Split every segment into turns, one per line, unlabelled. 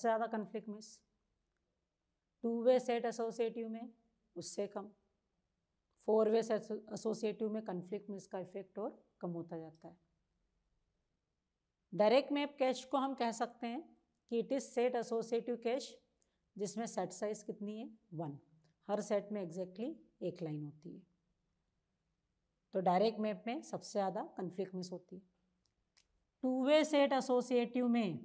सबसे ज़्यादा conflict miss two way set associative में उससे कम फोर वे सेट एसोसिएटिव में कन्फ्लिक्ट मिस का इफेक्ट और कम होता जाता है डायरेक्ट मैप कैश को हम कह सकते हैं कि it is set associative cache जिसमें सेट साइज़ कितनी है वन हर सेट में एग्जैक्टली exactly एक लाइन होती है तो डायरेक्ट मैप में सबसे ज़्यादा कन्फ्लिक्ट मिस होती है टू वे सेट एसोसिएटिव में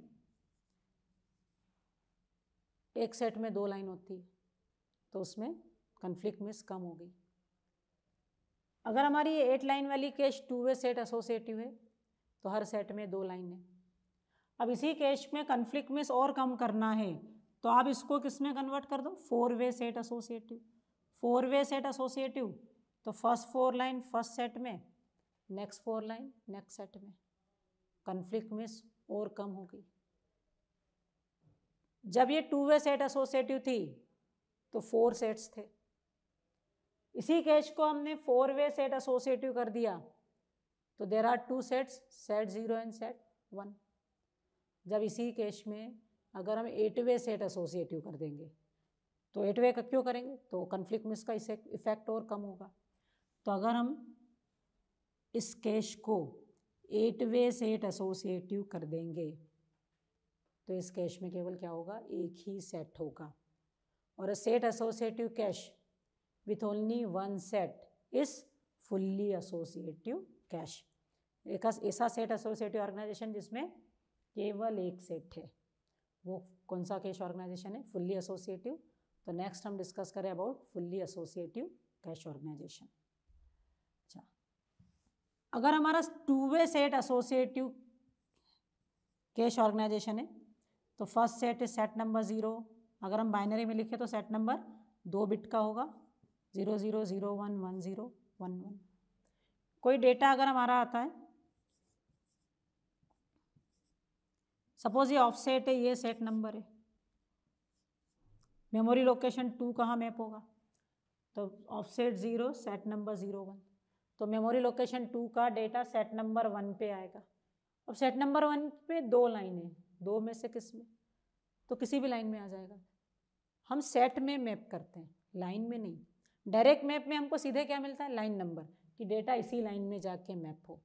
एक सेट में दो लाइन होती है तो उसमें कन्फ्लिक्ट मिस कम हो गई अगर हमारी एट लाइन वाली cache two way set associative है तो हर सेट में दो लाइन है अब इसी कैश में कन्फ्लिक्ट मिस और कम करना है तो आप इसको किस में कन्वर्ट कर दो four way set associative four way set associative तो first four line first set में next four line next set में कन्फ्लिक्ट मिस और कम हो गई जब ये टू वे सेट एसोसिएटिव थी तो फोर सेट्स थे इसी कैच को हमने फोर वे सेट एसोसिएटिव कर दिया तो there are two sets set zero and set one जब इसी कैश में अगर हम एट वे सेट एसोसिएटिव कर देंगे तो एट वे का क्यों करेंगे तो कन्फ्लिक्ट में इसका इफेक्ट और कम होगा तो अगर हम इस कैश को एट वे सेट एसोसिएटिव कर देंगे तो इस कैश में केवल क्या होगा एक ही सेट होगा और a set associative cache with only one set is fully associative cache एक ऐसा सेट एसोसिएटिव ऑर्गेनाइजेशन जिसमें केवल एक सेट है वो कौन सा कैश ऑर्गेनाइजेशन है फुल्ली एसोसिएटिव तो नेक्स्ट हम डिस्कस करें about fully associative cache organisation अच्छा अगर हमारा two way set associative cache organisation है तो first set is set number zero अगर हम बाइनरी में लिखें तो सेट नंबर दो बिट का होगा zero zero zero one one zero one one कोई डेटा अगर हमारा आता है सपोज ये ऑफ सेट है ये सेट नंबर है मेमोरी लोकेशन टू कहाँ मैप होगा तो offset zero set number zero one तो मेमोरी लोकेशन टू का डेटा सेट नंबर वन पे आएगा अब सेट नंबर वन पे दो लाइनें दो में से किस में तो किसी भी लाइन में आ जाएगा हम सेट में मैप करते हैं लाइन में नहीं डायरेक्ट मैप में हमको सीधे क्या मिलता है लाइन नंबर कि डेटा इसी लाइन में जाके मैप हो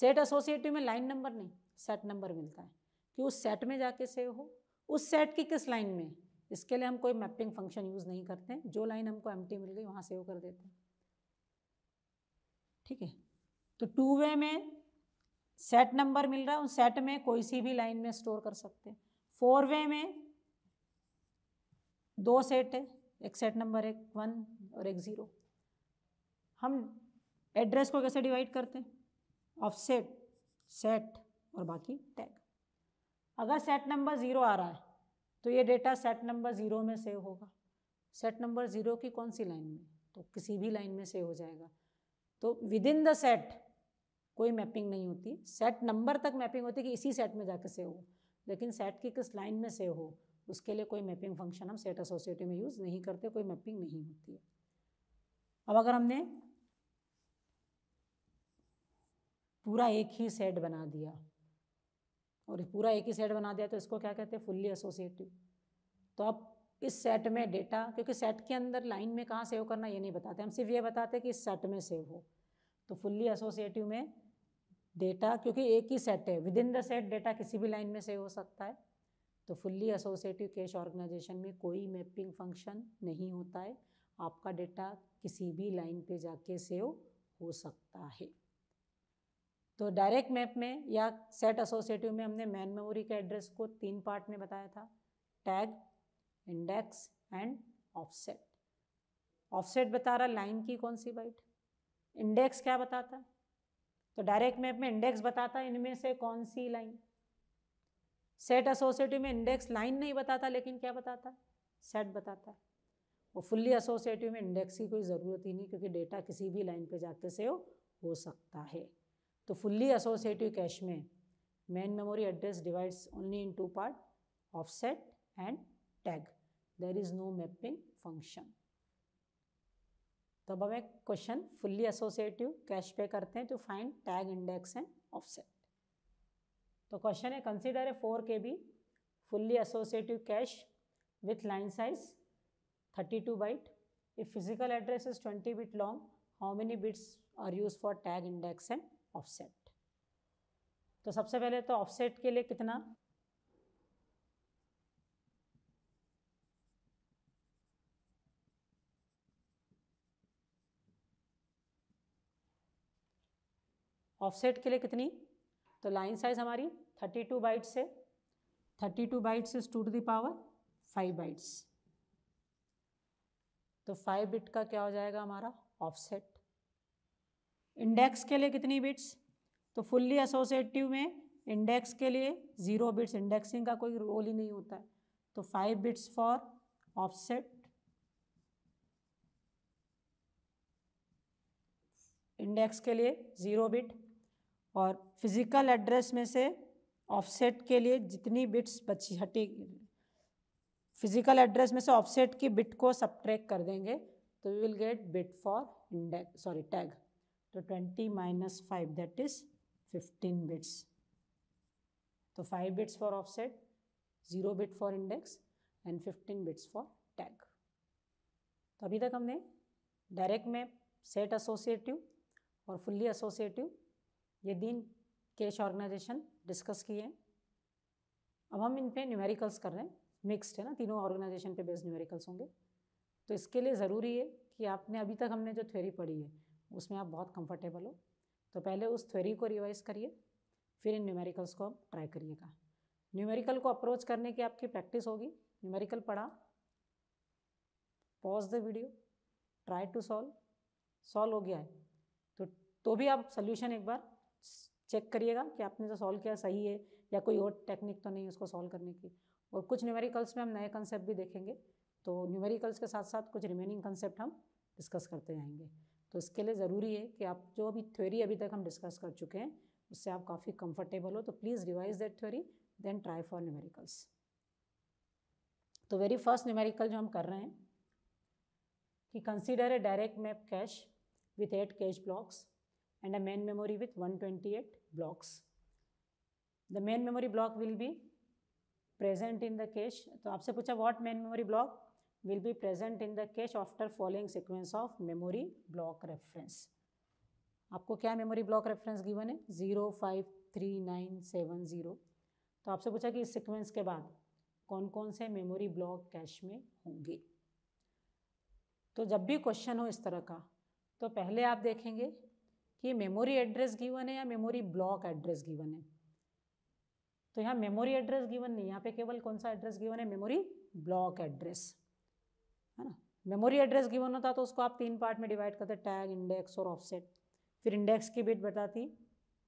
सेट एसोसिएटिव में लाइन नंबर नहीं सेट नंबर मिलता है कि उस सेट में जाके सेव हो उस सेट की किस लाइन में इसके लिए हम कोई मैपिंग फंक्शन यूज़ नहीं करते हैं जो लाइन हमको एम मिल गई वहाँ सेव कर देते हैं ठीक है तो टू वे में सेट नंबर मिल रहा है उस सेट में कोई सी भी लाइन में स्टोर कर सकते हैं फोर वे में दो सेट है एक सेट नंबर एक वन और एक ज़ीरो हम एड्रेस को कैसे डिवाइड करते हैं ऑफ सेट सेट और बाकी टैग अगर सेट नंबर ज़ीरो आ रहा है तो ये डेटा सेट नंबर ज़ीरो में सेव होगा सेट नंबर ज़ीरो की कौन सी लाइन में तो किसी भी लाइन में सेव हो जाएगा तो विद इन द सेट कोई मैपिंग नहीं होती सेट नंबर तक मैपिंग होती है कि इसी सेट में जाके सेव हो लेकिन सेट की किस लाइन में सेव हो उसके लिए कोई मैपिंग फंक्शन हम सेट एसोसिएटिव में यूज़ नहीं करते कोई मैपिंग नहीं होती है अब अगर हमने पूरा एक ही सेट बना दिया और पूरा एक ही सेट बना दिया तो इसको क्या कहते हैं फुल्ली एसोसिएटिव तो अब इस सेट में डेटा क्योंकि सेट के अंदर लाइन में कहाँ सेव करना ये नहीं बताते हम सिर्फ ये बताते कि इस सेट में सेव हो तो फुल्ली एसोसिएटिव में डेटा क्योंकि एक ही सेट है within the set data किसी भी लाइन में से हो सकता है तो फुल्ली एसोसिएटिव कैश ऑर्गेनाइजेशन में कोई मैपिंग फंक्शन नहीं होता है आपका डेटा किसी भी लाइन पे जाके सेव हो सकता है तो डायरेक्ट मैप में या सेट एसोसिएटिव में हमने मैन मेमोरी के एड्रेस को तीन पार्ट में बताया था tag index and offset offset बता रहा लाइन की कौन सी बाइट इंडेक्स क्या बताता है तो डायरेक्ट मैप में इंडेक्स बताता है इनमें से कौन सी लाइन सेट एसोसिएटिव में इंडेक्स लाइन नहीं बताता लेकिन क्या बताता है सेट बताता है वो फुल्ली एसोसिएटिव में इंडेक्स की कोई ज़रूरत ही नहीं क्योंकि डेटा किसी भी लाइन पे जाके से हो सकता है तो फुल्ली एसोसिएटिव कैश में main memory address divides only in two part offset and tag there is no mapping function तो अब हमें क्वेश्चन फुल्ली एसोसिएटिव कैश पे करते हैं to find tag index and offset तो क्वेश्चन है consider a four K B fully associative cache with line size thirty two byte if physical address is twenty bit long how many bits are use for tag index and offset तो सबसे पहले तो offset के लिए कितना offset के लिए कितनी तो लाइन साइज हमारी थर्टी टू बाइट्स है thirty two bytes is two to the power five bytes तो फाइव बिट का क्या हो जाएगा हमारा ऑफसेट इंडेक्स के लिए कितनी बिट्स तो फुल्ली एसोसिएटिव में इंडेक्स के लिए ज़ीरो बिट्स इंडेक्सिंग का कोई रोल ही नहीं होता है तो five bits for offset index के लिए ज़ीरो बिट और फिज़िकल एड्रेस में से ऑफसेट के लिए जितनी बिट्स बची हटी फिज़िकल एड्रेस में से ऑफसेट की बिट को सब्ट्रैक कर देंगे तो we will get bit for index sorry tag तो twenty minus five that is fifteen bits तो five bits for offset zero bit for index and fifteen bits for tag तो अभी तक हमने डायरेक्ट में सेट एसोसिएटिव और fully associative ये दिन कैश ऑर्गेनाइजेशन डिस्कस किए हैं अब हम इन पर न्यूमेरिकल्स कर रहे हैं मिक्स्ड है ना तीनों ऑर्गेनाइजेशन पे बेस्ड न्यूमेरिकल्स होंगे तो इसके लिए ज़रूरी है कि आपने अभी तक हमने जो थ्योरी पढ़ी है उसमें आप बहुत कंफर्टेबल हो तो पहले उस थ्योरी को रिवाइज़ करिए फिर इन न्यूमेरिकल्स को आप ट्राई करिएगा न्यूमेरिकल को अप्रोच करने की आपकी प्रैक्टिस होगी न्यूमेरिकल पढ़ा pause the video try to solve solve हो गया है तो तो भी आप सोल्यूशन एक बार चेक करिएगा कि आपने जो सॉल्व किया सही है या कोई और टेक्निक तो नहीं उसको सॉल्व करने की और कुछ न्यूमेरिकल्स में हम नए कंसेप्ट भी देखेंगे तो न्यूमेरिकल्स के साथ साथ कुछ रिमेनिंग कंसेप्ट हम डिस्कस करते जाएंगे तो इसके लिए ज़रूरी है कि आप जो अभी थ्योरी अभी तक हम डिस्कस कर चुके हैं उससे आप काफ़ी कंफर्टेबल हो तो please revise that theory then try for numericals तो वेरी फर्स्ट न्यूमेरिकल जो हम कर रहे हैं कि consider a direct map cache with eight cache blocks and a main memory with 128 blocks. The main memory block will be present in the cache. तो आपसे pucha what main memory block will be present in the cache after following sequence of memory block reference. आपको क्या memory block reference given है zero five three nine seven zero तो आपसे पूछा कि इस सीक्वेंस के बाद कौन कौन से मेमोरी ब्लॉक कैश में होंगे तो जब भी क्वेश्चन हो इस तरह का तो पहले आप देखेंगे कि मेमोरी एड्रेस गिवन है या मेमोरी ब्लॉक एड्रेस गिवन है तो यहाँ मेमोरी एड्रेस गिवन नहीं यहाँ पे केवल कौन सा एड्रेस गिवन है मेमोरी ब्लॉक एड्रेस है ना मेमोरी एड्रेस गिवन होता तो उसको आप तीन पार्ट में डिवाइड करते टैग इंडेक्स और ऑफसेट फिर इंडेक्स की बिट बताती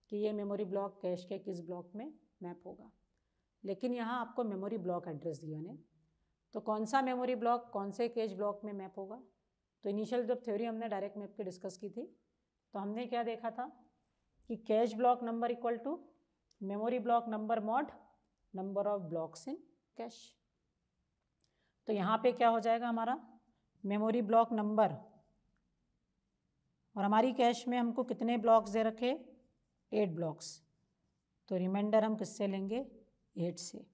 कि ये मेमोरी ब्लॉक कैश के किस ब्लॉक में मैप होगा लेकिन यहाँ आपको मेमोरी ब्लॉक एड्रेस गिवन है तो कौन सा मेमोरी ब्लॉक कौन से कैश ब्लॉक में मैप होगा तो इनिशियल जब थ्योरी हमने डायरेक्ट मैप की डिस्कस की थी तो हमने क्या देखा था कि cache block number equal to memory block number mod number of blocks in cache तो यहाँ पे क्या हो जाएगा हमारा मेमोरी ब्लॉक नंबर और हमारी कैश में हमको कितने ब्लॉक्स दे रखे एट ब्लॉक्स तो रिमाइंडर हम किससे लेंगे एट से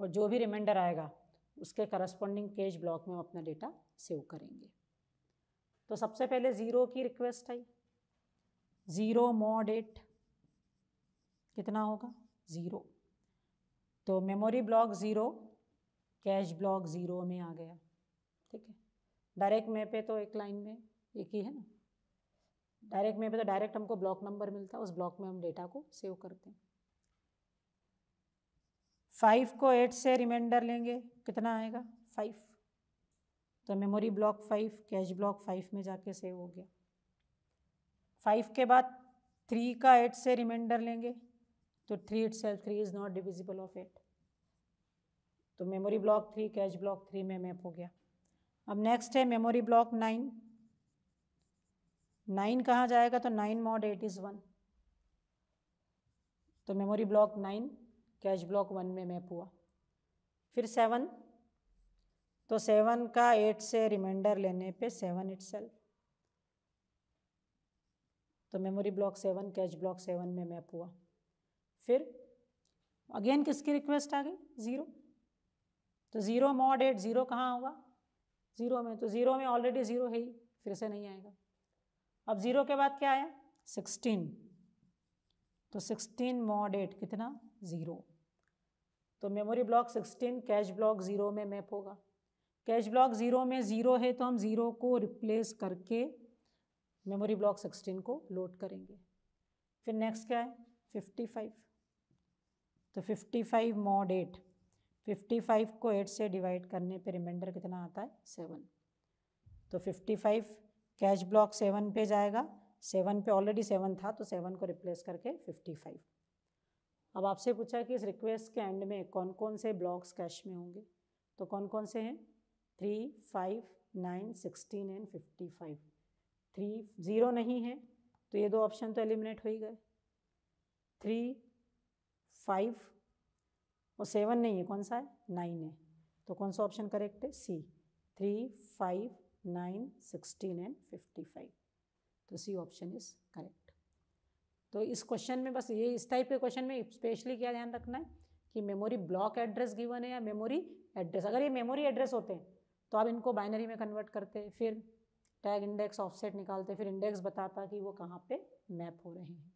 और जो भी रिमाइंडर आएगा उसके करस्पॉन्डिंग कैश ब्लॉक में हम अपना डेटा सेव करेंगे तो सबसे पहले ज़ीरो की रिक्वेस्ट आई ज़ीरो मोड एट कितना होगा ज़ीरो तो memory block zero cache block zero में आ गया ठीक है डायरेक्ट मैप पे तो एक लाइन में एक ही है ना डायरेक्ट मैप पे तो डायरेक्ट हमको ब्लॉक नंबर मिलता है उस ब्लॉक में हम डेटा को सेव करते हैं फाइव को एट से रिमाइंडर लेंगे कितना आएगा फाइव तो memory block five cache block five में जाके सेव हो गया फाइव के बाद थ्री का एट से रिमाइंडर लेंगे तो three itself three is not divisible of eight तो memory block three cache block three में मैप हो गया अब नेक्स्ट है मेमोरी ब्लॉक नाइन नाइन कहाँ जाएगा तो nine mod eight is one तो memory block nine cache block one में मैप हुआ फिर सेवन तो सेवन का एट से रिमाइंडर लेने पे सेवन इट तो memory block seven cache block seven में मैप हुआ फिर अगेन किसकी रिक्वेस्ट आ गई ज़ीरो तो ज़ीरो मॉड एट ज़ीरो कहाँ होगा ज़ीरो में तो ज़ीरो में ऑलरेडी ज़ीरो है ही फिर से नहीं आएगा अब ज़ीरो के बाद क्या आया सिक्सटीन तो सिक्सटीन मॉड एट कितना ज़ीरो तो memory block sixteen cache block zero में मैप होगा कैश ब्लॉक ज़ीरो में ज़ीरो है तो हम ज़ीरो को रिप्लेस करके मेमोरी ब्लॉक 16 को लोड करेंगे फिर नेक्स्ट क्या है 55 तो 55 मॉड फिफ्टी फाइव को 8 से डिवाइड करने पे रिमाइंडर कितना आता है 7 तो 55 कैश ब्लॉक 7 पे जाएगा 7 पे ऑलरेडी 7 था तो 7 को रिप्लेस करके 55 अब आपसे पूछा कि इस रिक्वेस्ट के एंड में कौन कौन से ब्लॉक्स कैश में होंगे तो कौन कौन से हैं three five nine sixteen and fifty five three zero नहीं है तो ये दो ऑप्शन तो एलिमिनेट हो ही गए थ्री फाइव और सेवन नहीं है कौन सा है नाइन है तो कौन सा ऑप्शन करेक्ट है C three five nine sixteen and fifty five तो सी ऑप्शन इज़ करेक्ट तो इस क्वेश्चन में बस ये इस टाइप के क्वेश्चन में स्पेशली क्या ध्यान रखना है कि मेमोरी ब्लॉक एड्रेस गिवन है या मेमोरी एड्रेस अगर ये मेमोरी एड्रेस होते हैं तो आप इनको बाइनरी में कन्वर्ट करते फिर टैग इंडेक्स ऑफसेट निकालते फिर इंडेक्स बताता कि वो कहाँ पे मैप हो रहे हैं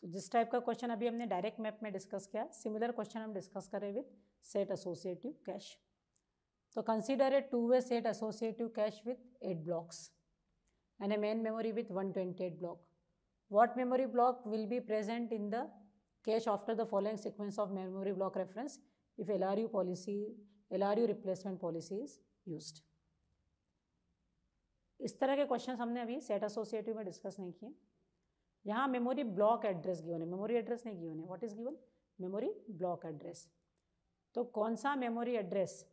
तो जिस टाइप का क्वेश्चन अभी हमने डायरेक्ट मैप में डिस्कस किया सिमिलर क्वेश्चन हम डिस्कस करें विथ सेट एसोसिएटिव कैश तो consider a two way set associative cache with eight blocks and a main memory with one twenty eight block what memory block will be present in the cache after the following sequence of memory block reference if L R U policy L R U replacement policy is used इस तरह के question हमने अभी set associative में discuss नहीं किए यहाँ memory block address given है मेमोरी एड्रेस नहीं गिवन है what is given memory block address तो कौन सा मेमोरी एड्रेस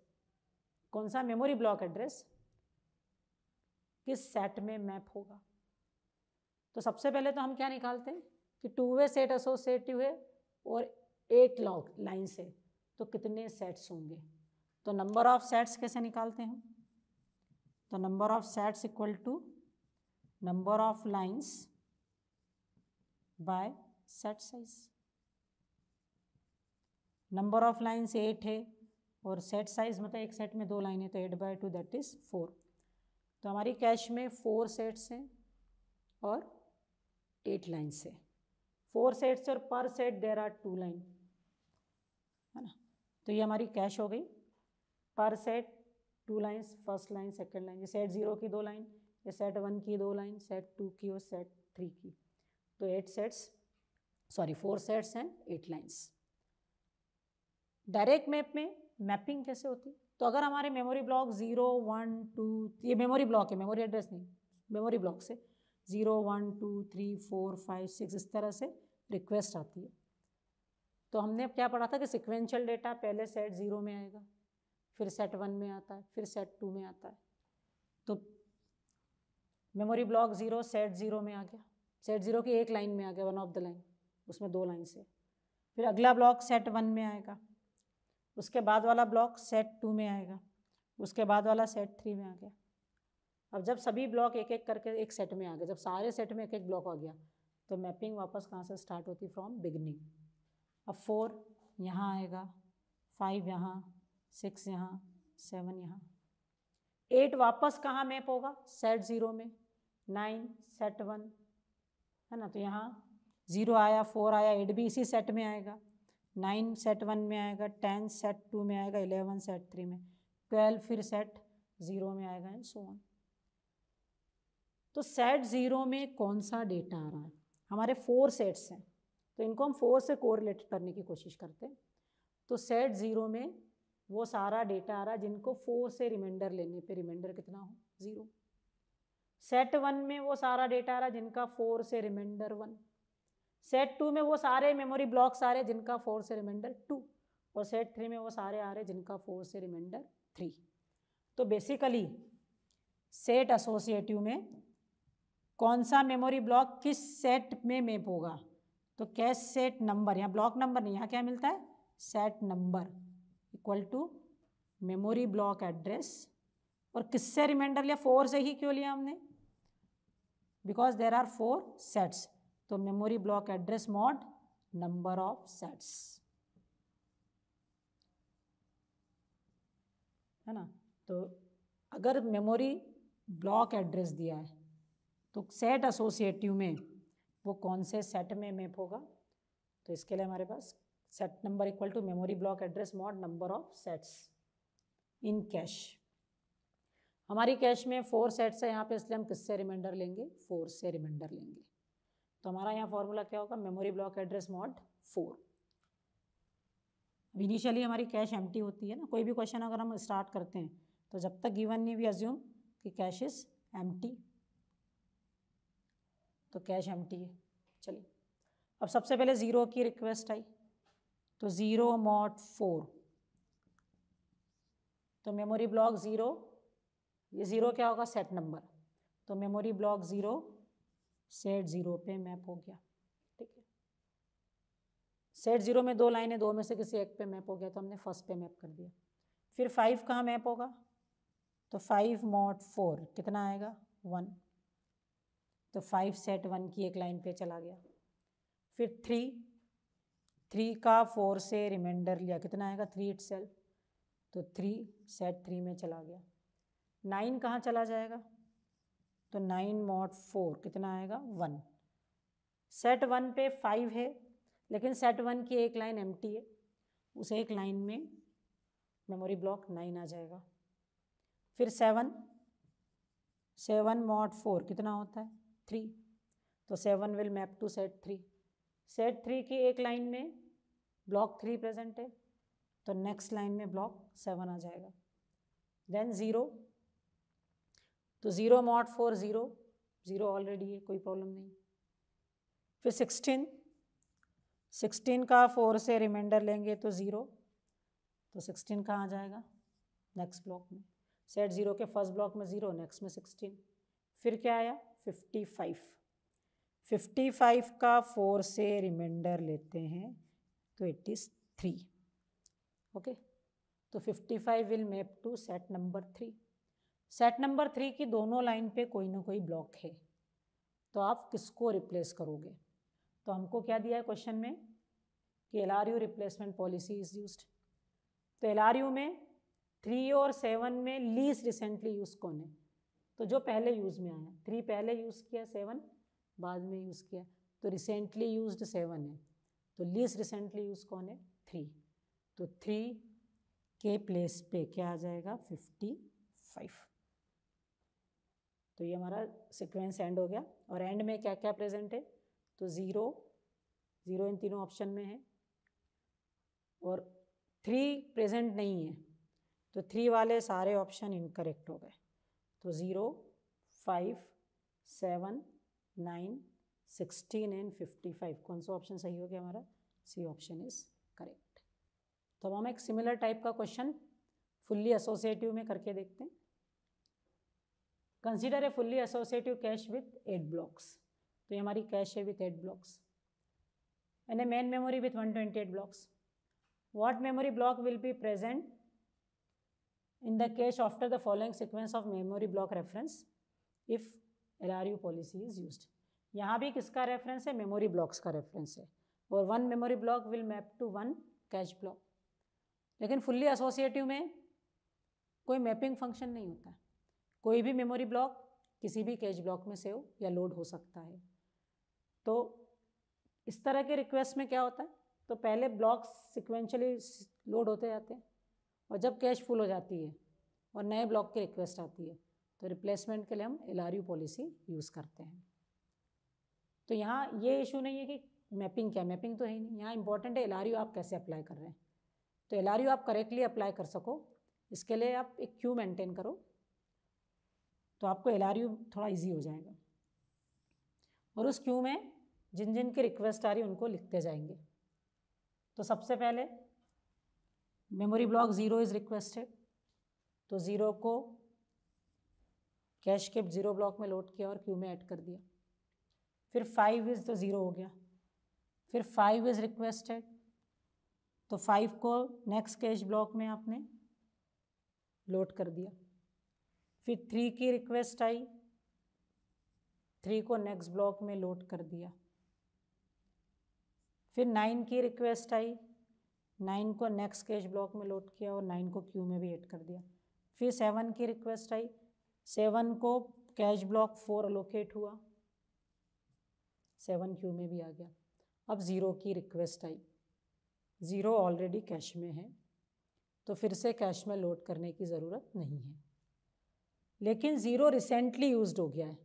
कौन सा मेमोरी ब्लॉक एड्रेस किस सेट में मैप होगा तो सबसे पहले तो हम क्या निकालते हैं कि टू वे सेट एसोसिएटिव है और एट लॉक लाइन से तो कितने सेट्स होंगे तो नंबर ऑफ सेट्स कैसे निकालते हैं the number of sets equal to number of lines by set size number of lines eight है और सेट साइज मतलब एक सेट में दो लाइन है तो eight by two that is four तो हमारी कैश में फोर सेट्स हैं और एट लाइन्स है फोर सेट्स और per set there are two line है ना तो ये हमारी कैश हो गई per set two lines first line second line ये सेट ज़ीरो की दो लाइन ये सेट वन की दो लाइन सेट टू की और सेट थ्री की तो eight sets sorry four sets and eight lines direct map में मैपिंग कैसे होती तो अगर हमारे memory block zero one two ये मेमोरी ब्लॉक है मेमोरी एड्रेस नहीं मेमोरी ब्लॉक से zero one two three four five six इस तरह से रिक्वेस्ट आती है तो हमने क्या पढ़ा था कि सिक्वेंशियल डेटा पहले सेट ज़ीरो में आएगा फिर सेट वन में आता है फिर सेट टू में आता है तो memory block zero set zero में आ गया सेट ज़ीरो की एक लाइन में आ गया वन ऑफ द लाइन उसमें दो लाइन से फिर अगला ब्लॉक सेट वन में आएगा उसके बाद वाला ब्लॉक सेट टू में आएगा उसके बाद वाला सेट थ्री में आ गया अब जब सभी ब्लॉक एक एक करके एक सेट में आ गए जब सारे सेट में एक एक ब्लॉक आ गया तो मैपिंग वापस कहाँ से स्टार्ट होती फ्रॉम बिगनिंग अब फोर यहाँ आएगा फाइव यहाँ सिक्स यहाँ सेवन यहाँ एट वापस कहाँ मैप होगा सेट ज़ीरो में नाइन सेट वन है ना तो यहाँ ज़ीरो आया फोर आया एट भी इसी सेट में आएगा नाइन सेट वन में आएगा टेन सेट टू में आएगा इलेवन सेट थ्री में ट्वेल्व फिर सेट ज़ीरो में आएगा एंड सो ऑन तो सेट ज़ीरो में कौन सा डेटा आ रहा है हमारे फोर सेट्स हैं तो इनको हम फोर से कोरिलेट करने की कोशिश करते हैं तो सेट ज़ीरो में वो सारा डेटा आ रहा जिनको फोर से रिमाइंडर लेने पे रिमाइंडर कितना हो ज़ीरो सेट वन में वो सारा डेटा आ रहा जिनका फोर से रिमाइंडर वन सेट टू में वो सारे मेमोरी ब्लॉक्स आ रहे जिनका फोर से रिमाइंडर टू और सेट थ्री में वो सारे आ रहे जिनका फोर से रिमाइंडर थ्री तो बेसिकली सेट एसोसिएटिव में कौन सा मेमोरी ब्लॉक किस सेट में मैप होगा तो कैश सेट नंबर यहाँ ब्लॉक नंबर नहीं यहाँ क्या मिलता है set number equal to memory block address और किससे रिमाइंडर लिया फोर से ही क्यों लिया हमने because there are four sets तो memory block address mod number of sets है ना तो अगर मेमोरी ब्लॉक एड्रेस दिया है तो सेट एसोसिएटिव में वो कौन से सेट में मैप होगा तो इसके लिए हमारे पास set number equal to memory block address mod number of sets in cache हमारी कैश में फोर सेट्स है यहाँ पे इसलिए हम किससे रिमाइंडर लेंगे फोर से रिमाइंडर लेंगे तो हमारा यहाँ फॉर्मूला क्या होगा memory block address mod four अब इनिशियली हमारी कैश एम होती है ना कोई भी क्वेश्चन अगर हम स्टार्ट करते हैं तो जब तक गिवन नहीं वी अज्यूम कि कैश इज़ एम तो कैश एम है चलिए अब सबसे पहले ज़ीरो की रिक्वेस्ट आई तो ज़ीरो मॉट फोर तो मेमोरी ब्लॉक ज़ीरो ये ज़ीरो क्या होगा सेट नंबर तो memory block zero set zero पे मैप हो गया ठीक है सेट ज़ीरो में दो लाइनें दो में से किसी एक पे मैप हो गया तो हमने फर्स्ट पे मैप कर दिया फिर फाइव कहाँ मैप होगा तो फाइव मॉट फोर कितना आएगा वन तो फाइव सेट वन की एक लाइन पे चला गया फिर थ्री थ्री का फोर से रिमाइंडर लिया कितना आएगा थ्री इट तो थ्री सेट थ्री में चला गया नाइन कहाँ चला जाएगा तो नाइन मॉट फोर कितना आएगा वन सेट वन पे फाइव है लेकिन सेट वन की एक लाइन एम है उस एक लाइन में मेमोरी ब्लॉक नाइन आ जाएगा फिर सेवन सेवन मॉट फोर कितना होता है थ्री तो seven will map to set three set three की एक लाइन में ब्लॉक थ्री प्रेजेंट है तो नेक्स्ट लाइन में ब्लॉक सेवन आ जाएगा देन ज़ीरो तो zero mod four zero zero already है कोई प्रॉब्लम नहीं फिर सिक्सटीन सिक्सटीन का फोर से रिमाइंडर लेंगे तो ज़ीरो तो सिक्सटीन कहाँ आ जाएगा नेक्स्ट ब्लॉक में सेट ज़ीरो के फर्स्ट ब्लॉक में ज़ीरो नेक्स्ट में सिक्सटीन फिर क्या आया फिफ्टी फाइव फिफ्टी फाइव का फोर से रिमाइंडर लेते हैं तो इट इज़ थ्री ओके तो fifty five will map to set number three set number three की दोनों लाइन पे कोई ना कोई ब्लॉक है तो आप किसको रिप्लेस करोगे तो हमको क्या दिया है क्वेश्चन में कि L R U replacement policy is used तो एल आर यू में थ्री और सेवन में लीस्ट रिसेंटली यूज़ कौन है तो जो पहले यूज़ में आया थ्री पहले यूज़ किया सेवन बाद में यूज़ किया तो रिसेंटली यूज्ड सेवन है तो लीस रिसेंटली यूज़ कौन है थ्री तो थ्री के प्लेस पे क्या आ जाएगा फिफ्टी फाइव तो ये हमारा सिक्वेंस एंड हो गया और एंड में क्या क्या प्रेजेंट है तो ज़ीरो ज़ीरो इन तीनों ऑप्शन में है और थ्री प्रेजेंट नहीं है तो थ्री वाले सारे ऑप्शन इनकरेक्ट हो गए तो zero five seven nine sixteen and fifty five कौन सा ऑप्शन सही हो गया हमारा सी ऑप्शन इज करेक्ट तो हम एक सिमिलर टाइप का क्वेश्चन फुल्ली एसोसिएटिव में करके देखते हैं consider a fully associative cache with eight blocks तो ये हमारी कैश है with eight blocks and a main memory with one twenty eight blocks what memory block will be present in the cache after the following sequence of memory block reference if L R U policy is used यहाँ भी किसका reference है memory blocks का reference है और one memory block will map to one cache block लेकिन fully associative में कोई मैपिंग फंक्शन नहीं होता कोई भी मेमोरी ब्लॉक किसी भी कैश ब्लॉक में सेव या लोड हो सकता है तो इस तरह के रिक्वेस्ट में क्या होता है तो पहले ब्लॉक्स सिक्वेंशली लोड होते जाते हैं और जब कैश फुल हो जाती है और नए ब्लॉक की रिक्वेस्ट आती है तो रिप्लेसमेंट के लिए हम एल पॉलिसी यूज़ करते हैं तो यहाँ ये इशू नहीं है कि मैपिंग क्या मैपिंग तो है ही नहीं यहाँ इंपॉर्टेंट है एल आप कैसे अप्लाई कर रहे हैं तो एल आप करेक्टली अप्लाई कर सको इसके लिए आप एक क्यू मेंटेन करो तो आपको एल थोड़ा इजी हो जाएगा और उस क्यू में जिन जिन की रिक्वेस्ट आ रही है उनको लिखते जाएंगे तो सबसे पहले memory block zero is requested तो ज़ीरो को कैश के ज़ीरो ब्लॉक में लोड किया और क्यू में ऐड कर दिया फिर फाइव इज़ तो ज़ीरो हो गया फिर फाइव इज़ रिक्वेस्टेड तो फाइव को नेक्स्ट कैश ब्लॉक में आपने लोड कर दिया फिर थ्री की रिक्वेस्ट आई थ्री को नेक्स्ट ब्लॉक में लोड कर दिया फिर नाइन की रिक्वेस्ट आई नाइन को नेक्स्ट कैश ब्लॉक में लोड किया और नाइन को क्यू में भी ऐड कर दिया फिर सेवन की रिक्वेस्ट आई सेवन को कैश ब्लॉक फोर अलोकेट हुआ सेवन क्यू में भी आ गया अब ज़ीरो की रिक्वेस्ट आई ज़ीरो ऑलरेडी कैश में है तो फिर से कैश में लोड करने की ज़रूरत नहीं है लेकिन ज़ीरो रिसेंटली यूज हो गया है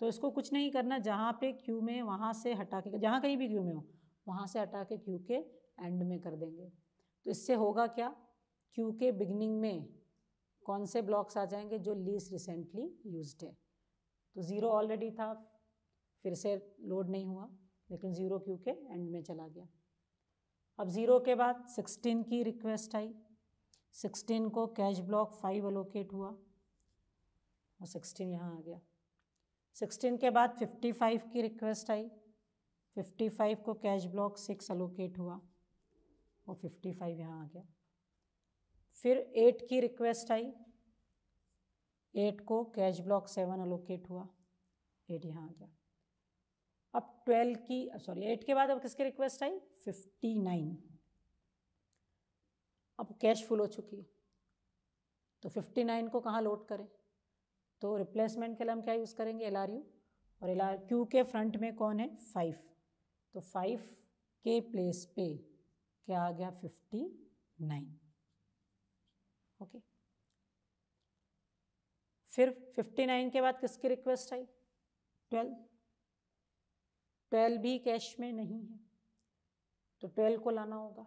तो इसको कुछ नहीं करना जहाँ पे क्यू में वहाँ से हटा के जहाँ कहीं भी क्यू में हो वहाँ से हटा के क्यू के एंड में कर देंगे तो इससे होगा क्या क्यू के बिगनिंग में कौन से ब्लॉक्स आ जाएंगे जो लीस रिसेंटली यूज है तो ज़ीरो ऑलरेडी था फिर से लोड नहीं हुआ लेकिन ज़ीरो क्यू के एंड में चला गया अब ज़ीरो के बाद सिक्सटीन की रिक्वेस्ट आई सिक्सटीन को कैश ब्लॉक फाइव अलोकेट हुआ और सिक्सटीन यहाँ आ गया सिक्सटीन के बाद फिफ्टी फाइव की रिक्वेस्ट आई फिफ्टी फाइव को कैश ब्लॉक सिक्स अलोकेट हुआ और फिफ्टी फाइव यहाँ आ गया फिर एट की रिक्वेस्ट आई एट को कैश ब्लॉक सेवन अलोकेट हुआ एट यहाँ आ गया अब ट्वेल्व की सॉरी एट के बाद अब किसकी रिक्वेस्ट आई फिफ्टी नाइन अब कैश फुल हो चुकी है तो फिफ्टी नाइन को कहाँ लोड करें तो रिप्लेसमेंट के लिए हम क्या यूज़ करेंगे एल आर यू और एल आर क्यू के फ्रंट में कौन है फाइव तो फाइव के प्लेस पे क्या आ गया फिफ्टी नाइन ओके फिर 59 के बाद किसकी रिक्वेस्ट आई 12 12 भी कैश में नहीं है तो 12 को लाना होगा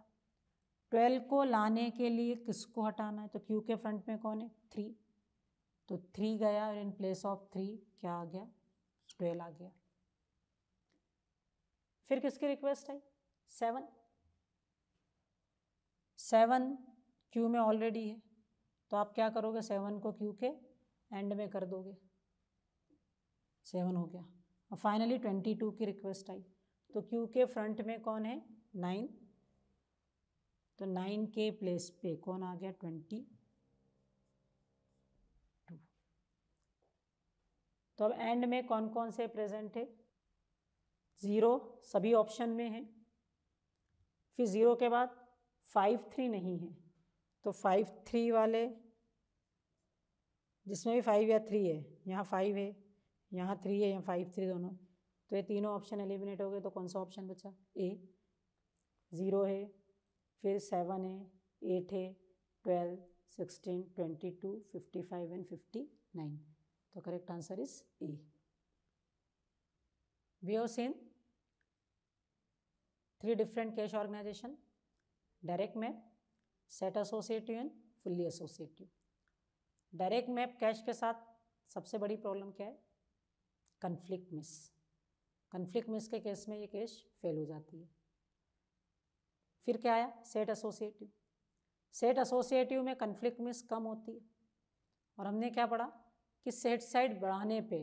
12 को लाने के लिए किसको हटाना है तो क्यू के फ्रंट में कौन है थ्री तो थ्री गया और इन प्लेस ऑफ थ्री क्या आ गया ट्वेल्व आ गया फिर किसकी रिक्वेस्ट आई सेवन सेवन क्यू में ऑलरेडी है तो आप क्या करोगे सेवन को क्यू के एंड में कर दोगे सेवन हो गया और फाइनली ट्वेंटी टू की रिक्वेस्ट आई तो क्यू के फ्रंट में कौन है नाइन तो नाइन के प्लेस पे कौन आ गया ट्वेंटी टू तो अब एंड में कौन कौन से प्रेजेंट है ज़ीरो सभी ऑप्शन में है फिर ज़ीरो के बाद फाइव थ्री नहीं है तो फाइव थ्री वाले जिसमें भी फाइव या थ्री है यहाँ फाइव है यहाँ थ्री है यहाँ फाइव थ्री दोनों तो ये तीनों ऑप्शन एलिमिनेट हो गए तो कौन सा ऑप्शन बचा ए ज़ीरो है फिर सेवन है एट है twelve sixteen twenty two fifty five and fifty nine तो correct answer is A we have seen three different cache organisation direct में set associative and fully associative direct map cache के साथ सबसे बड़ी problem क्या है conflict miss conflict miss के case में ये कैश फेल हो जाती है फिर क्या आया सेट एसोसिएटिव सेट एसोसिएटिव में कन्फ्लिक्ट मिस कम होती है और हमने क्या पढ़ा कि सेट साइड बढ़ाने पे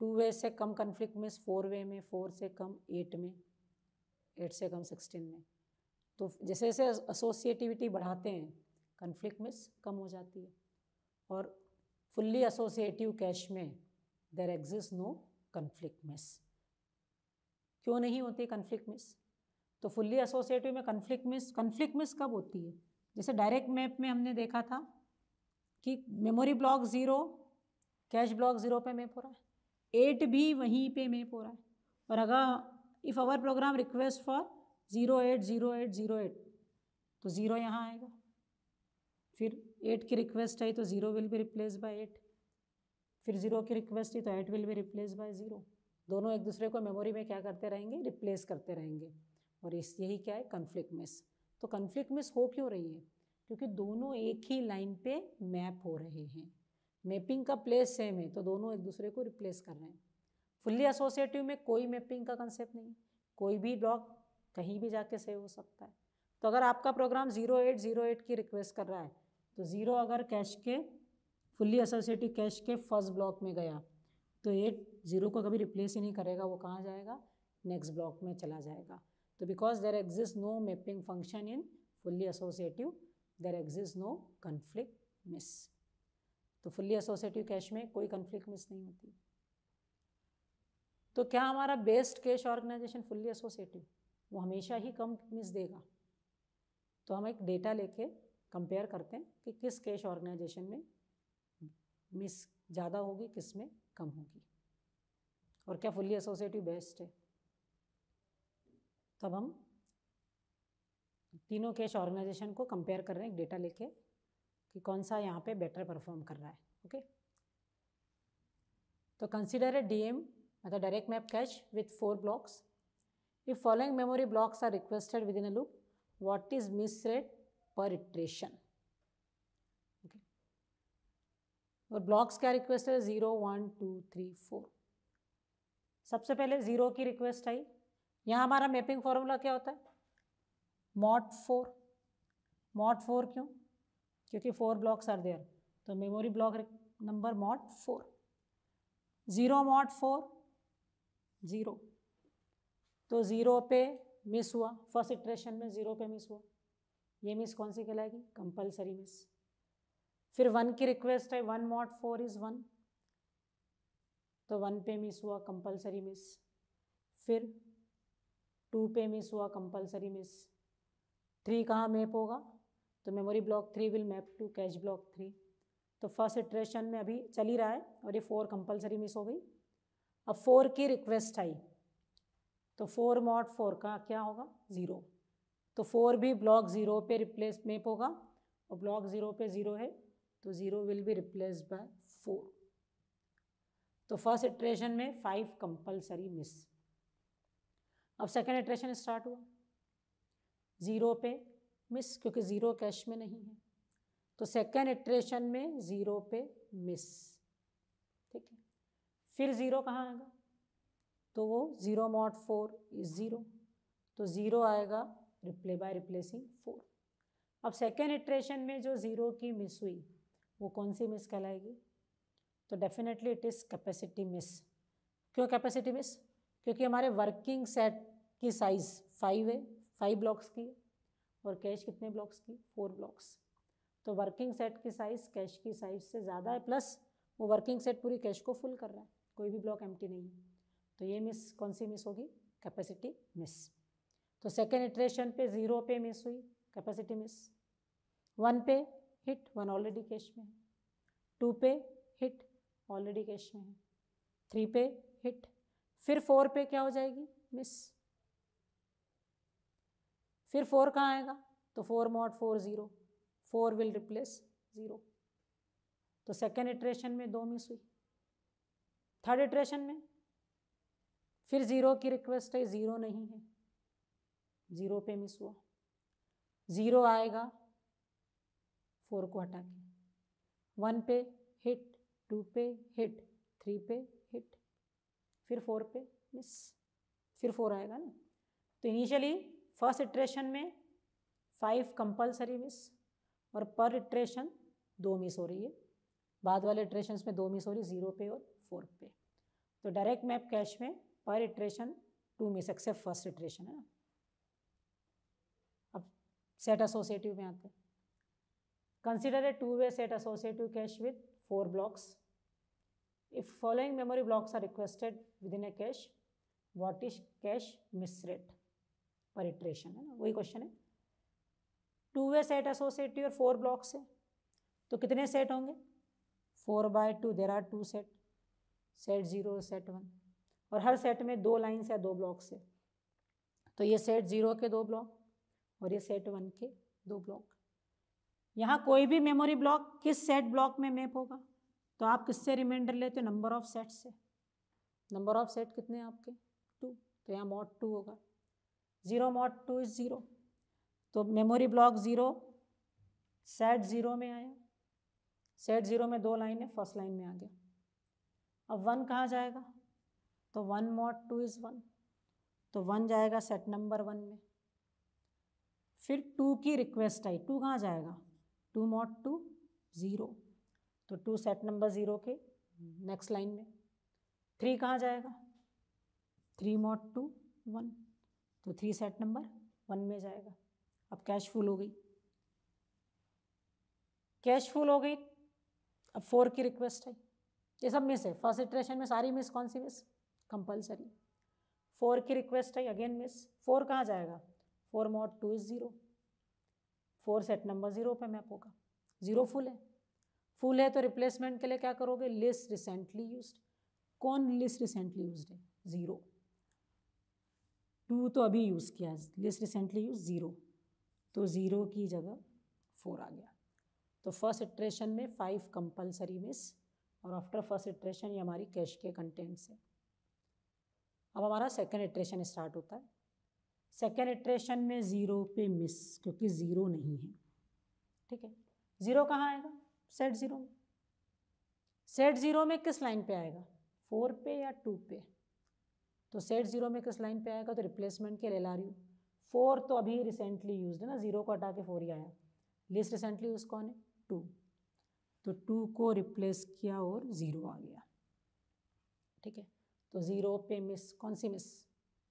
टू वे से कम कन्फ्लिक्ट मिस फोर वे में फोर से कम एट में एट से कम सिक्सटीन में तो जैसे जैसे एसोसिएटिविटी बढ़ाते हैं कन्फ्लिक्ट मिस कम हो जाती है और फुल्ली एसोसिएटिव कैश में there exist no conflict miss क्यों नहीं होती कन्फ्लिक्ट मिस तो फुल्ली एसोसिएटिव में कन्फ्लिक्ट मिस कन्फ्लिक्ट मिस कब होती है जैसे डायरेक्ट मैप में हमने देखा था कि memory block zero cache block zero पे मैप हो रहा है एट भी वहीं पे मैप हो रहा है और अगर if our program request for zero eight zero eight zero eight तो ज़ीरो यहाँ आएगा फिर एट की रिक्वेस्ट आई तो zero will be replace by eight फिर ज़ीरो की रिक्वेस्ट आई तो eight will be replace by zero दोनों एक दूसरे को मेमोरी में क्या करते रहेंगे रिप्लेस करते रहेंगे और इस यही क्या है कन्फ्लिक्ट मिस तो कन्फ्लिक्ट मिस हो क्यों रही है क्योंकि दोनों एक ही लाइन पे मैप हो रहे हैं मैपिंग का प्लेस सेम है तो दोनों एक दूसरे को रिप्लेस कर रहे हैं फुल्ली एसोसिएटिव में कोई मैपिंग का कंसेप्ट नहीं कोई भी ब्लॉक कहीं भी जाके सेव हो सकता है तो अगर आपका program zero eight zero eight की रिक्वेस्ट कर रहा है तो ज़ीरो अगर कैश के फुल्ली एसोसिएटिव कैश के फर्स्ट ब्लॉक में गया तो ये ज़ीरो को कभी रिप्लेस ही नहीं करेगा वो कहाँ जाएगा नेक्स्ट ब्लॉक में चला जाएगा तो because there exist no mapping function in fully associative there exist no conflict miss तो फुल्ली एसोसिएटिव कैश में कोई कन्फ्लिक्ट मिस नहीं होती तो क्या हमारा best cache organisation fully associative वो हमेशा ही कम मिस देगा तो हम एक डेटा लेके कंपेयर करते हैं कि किस कैश ऑर्गेनाइजेशन में मिस ज़्यादा होगी किस में कम होगी और क्या फुल्ली एसोसिएटिव बेस्ट है तब तो हम तीनों कैश ऑर्गेनाइजेशन को कंपेयर कर रहे हैं डेटा लेके कि कौन सा यहाँ पे बेटर परफॉर्म कर रहा है ओके तो कंसिडर ए डीएम मतलब direct map cache with four blocks if following memory blocks are requested within a loop what is miss rate iteration iteration. Okay. और ब्लॉक्स क्या रिक्वेस्ट है zero one two three four सबसे पहले zero की request आई यहाँ हमारा mapping formula क्या होता है मॉट फोर मॉट फोर क्यों क्योंकि फोर ब्लॉक्स आर देयर तो memory block number mod four zero mod four zero तो ज़ीरो पे मिस हुआ फर्स्ट इटरेशन में ज़ीरो पे मिस हुआ ये मिस कौन सी कहलाएगी कंपलसरी मिस फिर वन की रिक्वेस्ट है one mod four is one तो वन पे मिस हुआ कंपलसरी मिस फिर टू पे मिस हुआ कंपलसरी मिस थ्री कहाँ मैप होगा तो memory block three will map to cache block three तो फर्स्ट इटरेशन में अभी चल ही रहा है और ये फोर कंपलसरी मिस हो गई अब फोर की रिक्वेस्ट आई तो फोर मॉट फोर का क्या होगा ज़ीरो तो फोर भी ब्लॉक ज़ीरो पे रिप्लेस मेप होगा और ब्लॉक ज़ीरो पे ज़ीरो है तो zero will be replace by four तो फर्स्ट इटरेशन में फाइव कंपलसरी मिस अब सेकेंड इटरेशन स्टार्ट हुआ ज़ीरो पे मिस क्योंकि ज़ीरो कैश में नहीं है तो सेकेंड इटरेशन में ज़ीरो पे मिस ठीक है फिर ज़ीरो कहाँ आएगा तो वो zero mod four is zero तो ज़ीरो आएगा रिप्ले बाय रिप्लेसिंग फोर अब सेकेंड इटरेशन में जो ज़ीरो की मिस हुई वो कौन सी मिस कहलाएगी तो definitely it is capacity miss क्यों कैपेसिटी मिस क्योंकि हमारे वर्किंग सेट की साइज़ फाइव है फाइव ब्लॉक्स की और कैश कितने ब्लॉक्स की फोर ब्लॉक्स तो वर्किंग सेट की साइज़ कैश की साइज़ से ज़्यादा है प्लस वो वर्किंग सेट पूरी कैश को फुल कर रहा है कोई भी ब्लॉक एम्प्टी नहीं है तो ये मिस कौन सी मिस होगी कैपेसिटी मिस तो सेकेंड इटरेशन पे ज़ीरो पे मिस हुई कैपेसिटी मिस वन पे हिट वन ऑलरेडी कैश में है टू पे हिट ऑलरेडी कैश में है थ्री पे हिट फिर फोर पे क्या हो जाएगी मिस फिर फोर कहाँ आएगा तो four mod four zero four will replace zero तो सेकेंड इटरेशन में दो मिस हुई थर्ड इटरेशन में फिर ज़ीरो की रिक्वेस्ट है ज़ीरो नहीं है ज़ीरो पे मिस हुआ ज़ीरो आएगा फोर को हटा के वन पे हिट टू पे हिट थ्री पे हिट फिर फोर पे मिस फिर फोर आएगा ना तो इनिशियली फर्स्ट इट्रेशन में फाइव कंपलसरी मिस और पर इट्रेशन दो मिस हो रही है बाद वाले इट्रेशन में दो मिस हो रही है ज़ीरो पे और फोर पे तो डायरेक्ट मैप कैश में per iteration two miss except first iteration है ना सेट एसोसिएटिव में आते हैं consider a two way set associative cache with four blocks following memory blocks are requested within a cache what is cache miss rate per iteration है ना वही question है two way set associative और four blocks है तो कितने set होंगे four by two there are two set set zero set one और हर सेट में दो लाइन्स से या दो ब्लॉक्स है तो ये सेट ज़ीरो के दो ब्लॉक और ये सेट वन के दो ब्लॉक यहाँ कोई भी मेमोरी ब्लॉक किस सेट ब्लॉक में मैप होगा तो आप किससे रिमाइंडर लेते हो नंबर ऑफ सेट से नंबर ऑफ सेट कितने हैं आपके टू तो यहाँ मॉड टू होगा zero mod two is zero तो memory block zero set zero में आया सेट ज़ीरो में दो लाइन है फर्स्ट लाइन में आ गया अब वन कहाँ जाएगा तो one mod two is one तो वन जाएगा सेट नंबर वन में फिर टू की रिक्वेस्ट आई टू कहाँ जाएगा टू मॉट टू ज़ीरो तो टू सेट नंबर ज़ीरो के नेक्स्ट लाइन में थ्री कहाँ जाएगा थ्री मॉट टू वन तो थ्री सेट नंबर वन में जाएगा अब कैश फुल हो गई कैश फुल हो गई अब फोर की रिक्वेस्ट है ये सब मिस है फर्स्ट इटरेशन में सारी मिस कौन सी मिस कंपलसरी फोर की रिक्वेस्ट है अगेन मिस फोर कहाँ जाएगा four mod two is zero four set number zero पे मैप होगा ज़ीरो फुल है फुल है तो रिप्लेसमेंट के लिए क्या करोगे लिस्ट रिसेंटली यूज कौन लिस्ट रिसेंटली यूज है ज़ीरो टू तो अभी यूज़ किया लिस्ट रिसेंटली यूज ज़ीरो तो ज़ीरो की जगह फोर आ गया तो फर्स्ट इट्रेशन में फाइव कंपलसरी मिस और आफ्टर फर्स्ट इट्रेशन ये हमारी कैश के कंटेंट्स है अब हमारा सेकेंड इट्रेशन स्टार्ट होता है सेकेंड इटरेशन में ज़ीरो पे मिस क्योंकि ज़ीरो नहीं है ठीक है ज़ीरो कहाँ आएगा सेट ज़ीरो में सेट ज़ीरो में किस लाइन पे आएगा फोर पे या टू पे तो सेट ज़ीरो में किस लाइन पे आएगा तो रिप्लेसमेंट के लिए ला रही हूँ फोर तो अभी रिसेंटली यूज है ना ज़ीरो को हटा के फोर ही आया लेस रिसेंटली यूज़ कौन है टू तो टू को रिप्लेस किया और ज़ीरो आ गया ठीक है तो ज़ीरो पे मिस कौन सी मिस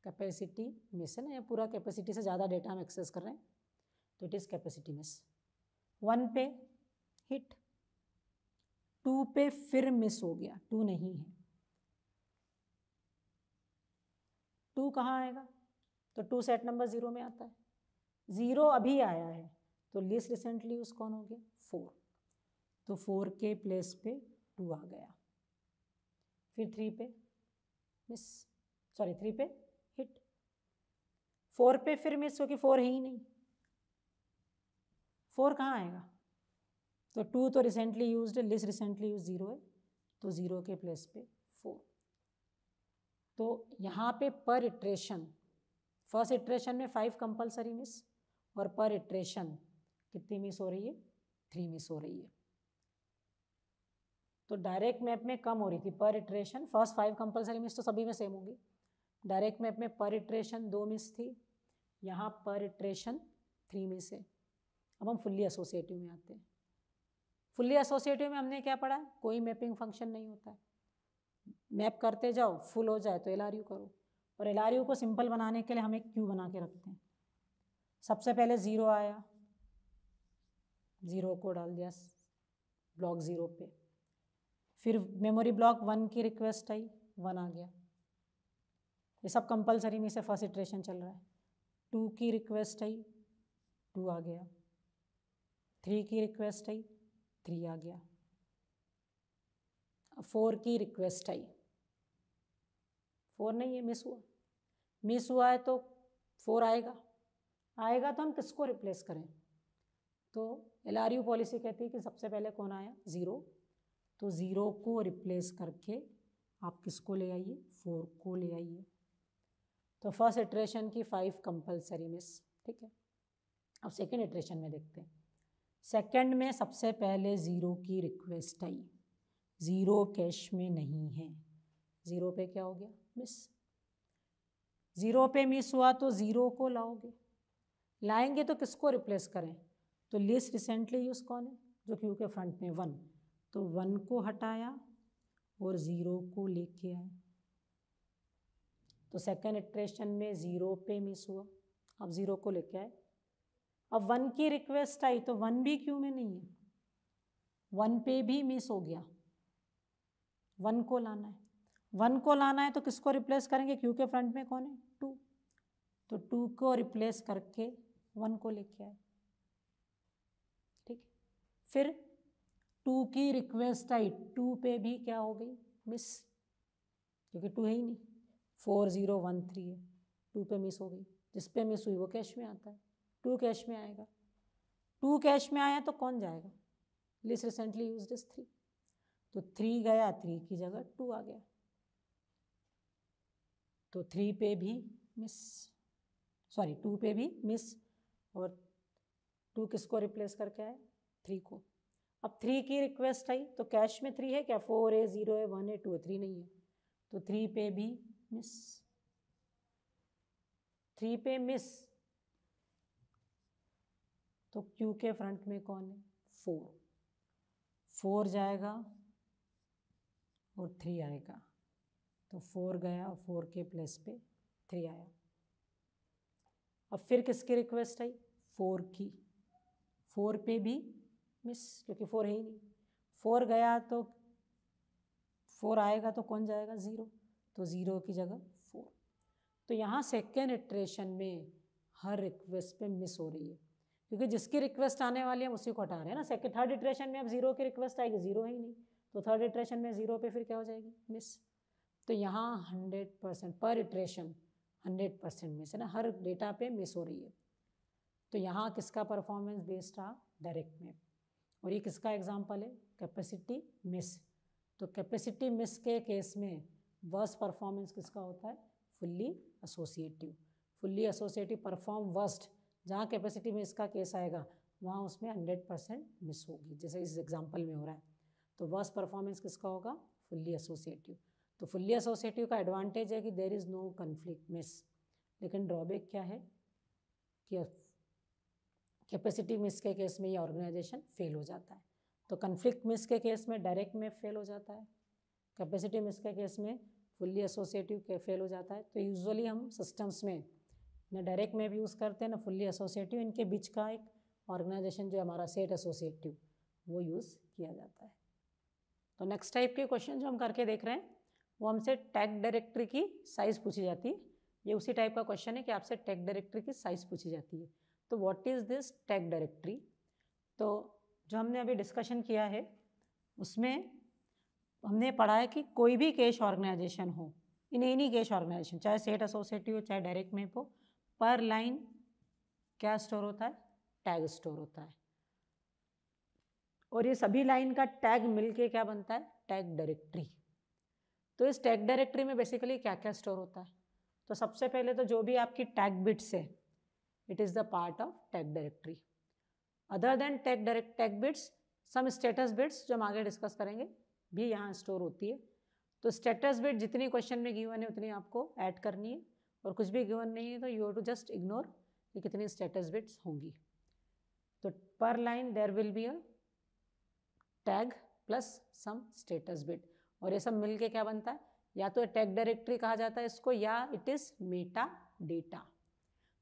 कैपेसिटी मिस है ना ये पूरा कैपेसिटी से ज़्यादा डेटा हम एक्सेस कर रहे हैं तो it is capacity miss one पे हिट टू पे फिर मिस हो गया टू नहीं है टू कहाँ आएगा तो टू सेट नंबर ज़ीरो में आता है ज़ीरो अभी आया है तो लिस्ट रिसेंटली यूज़ कौन हो गया फोर तो फोर के प्लेस पे टू आ गया फिर थ्री पे मिस सॉरी थ्री पे फोर पे फिर मिस क्योंकि फोर है ही नहीं फोर कहाँ आएगा तो टू तो रिसेंटली यूज है रिसेंटली यूज ज़ीरो है तो ज़ीरो के प्लेस पे फोर तो यहाँ पे पर इट्रेशन फर्स्ट इट्रेशन में फाइव कंपलसरी मिस और पर इट्रेशन कितनी मिस हो रही है थ्री मिस हो रही है तो डायरेक्ट मैप में कम हो रही थी per iteration first five compulsory miss तो सभी में सेम होगी डायरेक्ट मैप में पर इट्रेशन दो मिस थी यहाँ पर इट्रेशन थ्री में से अब हम फुल्ली एसोसिएटिव में आते हैं फुल्ली एसोसिएटिव में हमने क्या पढ़ा कोई मैपिंग फंक्शन नहीं होता है मैप करते जाओ फुल हो जाए तो एल करो और एल को सिंपल बनाने के लिए हम एक क्यू बना के रखते हैं सबसे पहले ज़ीरो आया ज़ीरो को डाल दिया ब्लॉक ज़ीरो पे फिर मेमोरी ब्लॉक वन की रिक्वेस्ट आई वन आ गया ये सब कंपलसरी में से फर्स्ट इटरेशन चल रहा है टू की रिक्वेस्ट आई टू आ गया थ्री की रिक्वेस्ट आई थ्री आ गया फोर की रिक्वेस्ट आई फोर नहीं है मिस हुआ मिस हुआ है तो फोर आएगा आएगा तो हम किसको रिप्लेस करें तो एल पॉलिसी कहती है कि सबसे पहले कौन आया ज़ीरो तो ज़ीरो को रिप्लेस करके आप किसको ले आइए फोर को ले आइए तो फर्स्ट इटरेशन की फाइव कंपलसरी मिस ठीक है अब सेकेंड इटरेशन में देखते हैं सेकेंड में सबसे पहले ज़ीरो की रिक्वेस्ट आई ज़ीरो कैश में नहीं है ज़ीरो पे क्या हो गया मिस ज़ीरो पे मिस हुआ तो ज़ीरो को लाओगे लाएंगे तो किसको रिप्लेस करें तो लिस्ट रिसेंटली यूज़ कौन है जो क्यू के फ्रंट में वन तो वन को हटाया और ज़ीरो को लेके आए तो सेकेंड इटरेशन में ज़ीरो पे मिस हुआ अब ज़ीरो को लेके आए अब वन की रिक्वेस्ट आई तो वन भी क्यों में नहीं है वन पे भी मिस हो गया वन को लाना है वन को लाना है तो किसको रिप्लेस करेंगे क्यू के फ्रंट में कौन है टू तो टू को रिप्लेस करके वन को लेके आए ठीक फिर टू की रिक्वेस्ट आई टू पे भी क्या हो गई मिस क्योंकि टू है ही नहीं फोर ज़ीरो वन थ्री है टू पे मिस हो गई जिस पे मिस हुई वो कैश में आता है टू कैश में आएगा टू कैश में आया तो कौन जाएगा least recently use is three तो थ्री गया थ्री की जगह टू आ गया तो थ्री पे भी मिस सॉरी टू पे भी मिस और टू किसको रिप्लेस करके आए थ्री को अब थ्री की रिक्वेस्ट आई तो कैश में थ्री है क्या फोर ए ज़ीरो है वन ए टू है थ्री नहीं है तो थ्री पे भी मिस थ्री पे मिस तो क्यू के फ्रंट में कौन है फोर फोर जाएगा और थ्री आएगा तो फोर गया और फोर के प्लस पे थ्री आया अब फिर किसकी रिक्वेस्ट आई फोर की फोर पे भी मिस क्योंकि फोर है ही नहीं फोर गया तो फोर आएगा तो कौन जाएगा ज़ीरो तो ज़ीरो की जगह फोर तो यहाँ सेकेंड इट्रेशन में हर रिक्वेस्ट पे मिस हो रही है क्योंकि जिसकी रिक्वेस्ट आने वाली है उसी को हटा रहे हैं ना सेकेंड थर्ड इट्रेशन में अब ज़ीरो की रिक्वेस्ट आएगी ज़ीरो ही नहीं तो थर्ड इट्रेशन में ज़ीरो पे फिर क्या हो जाएगी मिस तो यहाँ hundred percent per iteration hundred percent miss है ना हर डेटा पे मिस हो रही है तो यहाँ किसका परफॉर्मेंस बेस्ड रहा डायरेक्ट में और ये किसका एग्जाम्पल है कैपेसिटी मिस तो कैपेसिटी मिस के केस में वर्स परफॉर्मेंस किसका होता है fully associative fully associative perform worst जहाँ कैपेसिटी में इसका केस आएगा वहाँ उसमें हंड्रेड परसेंट मिस होगी जैसे इस एग्जाम्पल में हो रहा है तो वर्स परफॉर्मेंस किसका होगा फुल्ली एसोसिएटिव तो फुल्ली एसोसिएटिव का एडवांटेज है कि there is no conflict miss लेकिन ड्रॉबैक क्या है कि कैपेसिटी मिस के केस में ये ऑर्गेनाइजेशन फेल हो जाता है तो कन्फ्लिक्ट मिस के केस में डायरेक्ट में फेल हो जाता है कैपेसिटी मिस के केस में फुल्ली एसोसिएटिव के फेल हो जाता है तो यूजुअली हम सिस्टम्स में ना डायरेक्ट मैप यूज़ करते हैं ना फुल्ली एसोसिएटिव इनके बीच का एक ऑर्गेनाइजेशन जो हमारा सेट एसोसिएटिव वो यूज़ किया जाता है तो नेक्स्ट टाइप के क्वेश्चन जो हम करके देख रहे हैं वो हमसे टैग डायरेक्ट्री की साइज़ पूछी जाती है ये उसी टाइप का क्वेश्चन है कि आपसे टैग डायरेक्ट्री की साइज़ पूछी जाती है तो what is this tag directory तो जो हमने अभी डिस्कशन किया है उसमें हमने पढ़ा है कि कोई भी कैश ऑर्गेनाइजेशन हो इन एनी कैश ऑर्गेनाइजेशन चाहे सेट एसोसिएटिव हो चाहे डायरेक्ट मेप हो पर लाइन क्या स्टोर होता है टैग स्टोर होता है और ये सभी लाइन का टैग मिलके क्या बनता है टैग डायरेक्टरी तो इस टैग डायरेक्टरी में बेसिकली क्या क्या स्टोर होता है तो सबसे पहले तो जो भी आपकी टैग बिट्स है it is the part of tag directory other than tag direct tag bits some status bits जो हम आगे डिस्कस करेंगे भी यहाँ स्टोर होती है तो स्टेटस बिट जितनी क्वेश्चन में गिवन है उतनी आपको ऐड करनी है और कुछ भी गिवन नहीं है तो you have to just ignore कि कितनी स्टेटस बिट्स होंगी तो per line there will be a tag plus some status bit और ये सब मिलके क्या बनता है या तो टैग डायरेक्टरी कहा जाता है इसको या इट इज़ मेटा डेटा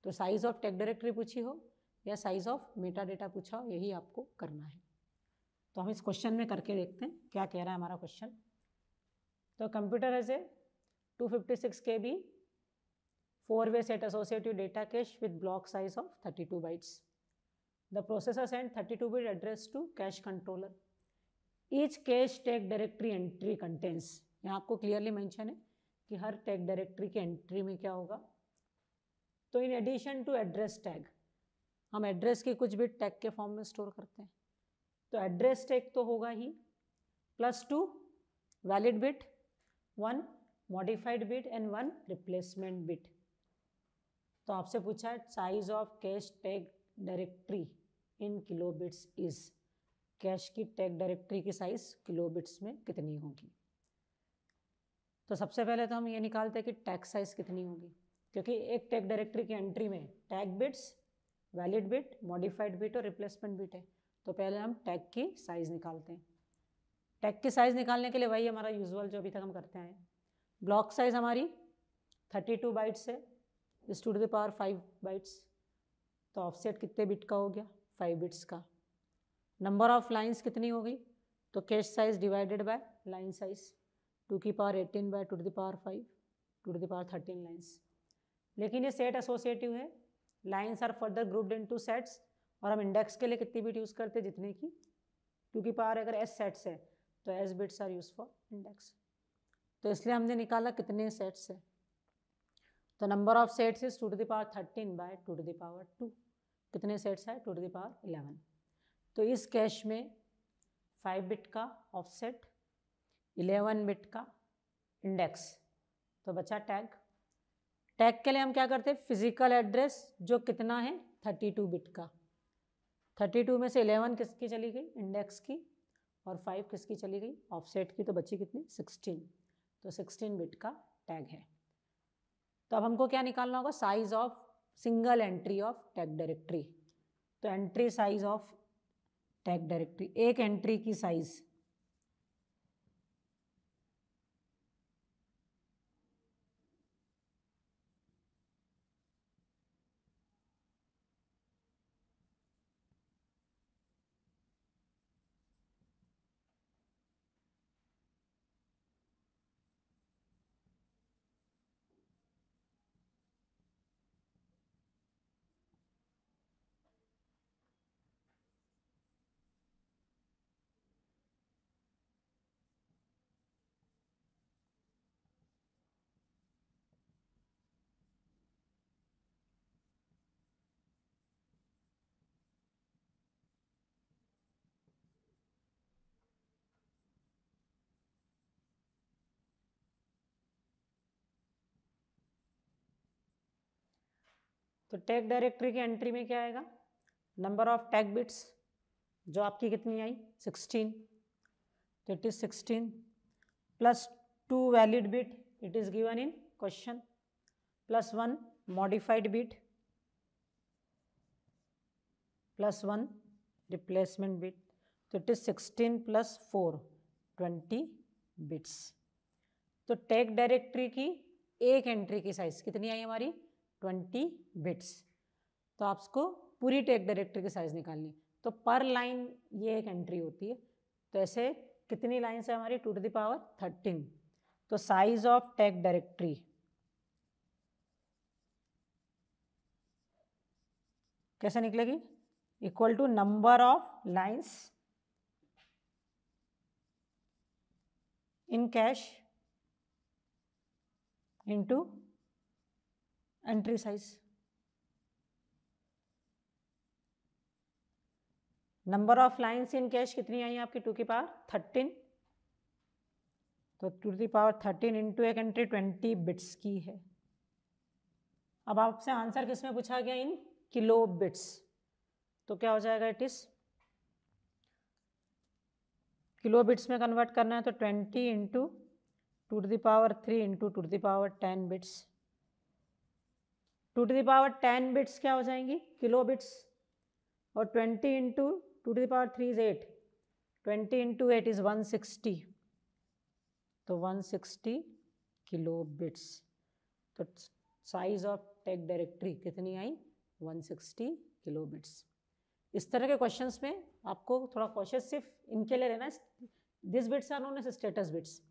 तो साइज़ ऑफ टैग डायरेक्टरी पूछी हो या साइज़ ऑफ मेटा डेटा पूछा हो यही आपको करना है तो हम इस क्वेश्चन में करके देखते हैं क्या कह रहा है हमारा क्वेश्चन तो computer as a 256 K B four way set associative data cache with block size of 32 bytes the processor send 32 bit address to cache controller each cache tag directory entry contents यहाँ आपको clearly mention है कि हर tag directory के entry में क्या होगा तो in addition to address tag हम एड्रेस के कुछ भी टैग के फॉर्म में स्टोर करते हैं तो एड्रेस टैग तो होगा ही plus two valid bit one modified bit and one replacement bit तो आपसे पूछा है size of cache tag directory in kilobits is cache की टैग डायरेक्टरी की साइज किलोबिट्स में कितनी होगी तो सबसे पहले तो हम ये निकालते हैं कि टैग साइज कितनी होगी क्योंकि एक टैग डायरेक्टरी की एंट्री में tag bits valid bit modified bit और रिप्लेसमेंट बिट है तो पहले हम टैग की साइज़ निकालते हैं टैग की साइज़ निकालने के लिए वही हमारा यूजुअल जो अभी तक हम करते हैं ब्लॉक साइज़ हमारी 32 टू बाइट्स है is two the power five bytes तो ऑफसेट कितने बिट का हो गया फाइव बिट्स का नंबर ऑफ लाइंस कितनी हो गई तो cache size divided by line size two की power eighteen by two to the power five two to the power thirteen lines लेकिन ये सेट एसोसिएटिव है lines are further grouped into sets और हम इंडेक्स के लिए कितनी bit use करते हैं जितने की क्योंकि पावर अगर एस सेट्स है तो S bits are use for index तो इसलिए हमने निकाला कितने सेट्स है तो number of sets is two to the power thirteen by two to the power two कितने सेट्स है टू टू दावर इलेवन तो इस कैश में फाइव बिट का ऑफसेट इलेवन बिट का इंडेक्स तो बचा टैग टैग के लिए हम क्या करते हैं फिजिकल एड्रेस जो कितना है थर्टी टू बिट का थर्टी टू में से इलेवन किसकी चली गई इंडेक्स की और फाइव किसकी चली गई ऑफसेट की तो बची कितनी सिक्सटीन तो सिक्सटीन बिट का टैग है तो अब हमको क्या निकालना होगा size of single entry of tag directory तो entry size of tag directory एक एंट्री की साइज़ तो टैग डायरेक्टरी की एंट्री में क्या आएगा नंबर ऑफ टैग बिट्स जो आपकी कितनी आई 16 तो it is 16 plus two valid bit it is given in question plus one modified bit plus one replacement bit तो it is sixteen plus four twenty bits तो टैग डायरेक्टरी की एक entry की साइज़ कितनी आई हमारी ट्वेंटी बिट्स तो आपको पूरी टेक डायरेक्टर की साइज़ निकालनी तो पर लाइन ये एक एंट्री होती है तो ऐसे कितनी लाइन्स है हमारी टू टू दावर थर्टीन तो साइज ऑफ टेक डायरेक्टरी कैसे निकलेगी equal to number of lines in cache into entry size number of lines in cache कितनी आई आपकी टू की पावर थर्टीन तो टू की पावर थर्टीन इंटू एक एंट्री ट्वेंटी बिट्स की है अब आपसे आंसर किसमें पूछा गया इन किलो बिट्स तो क्या हो जाएगा इट इज़ किलो बिट्स में कन्वर्ट करना है तो twenty into two the power three into two the power ten bits two to power ten bits क्या हो जाएंगी किलो बिट्स और twenty into two to the power three is eight twenty into eight is one sixty तो one sixty kilo bits तो size of tag directory कितनी आई one sixty kilo bits इस तरह के क्वेश्चंस में आपको थोड़ा कॉशियस सिर्फ इनके लिए रहना this bits are known as status bits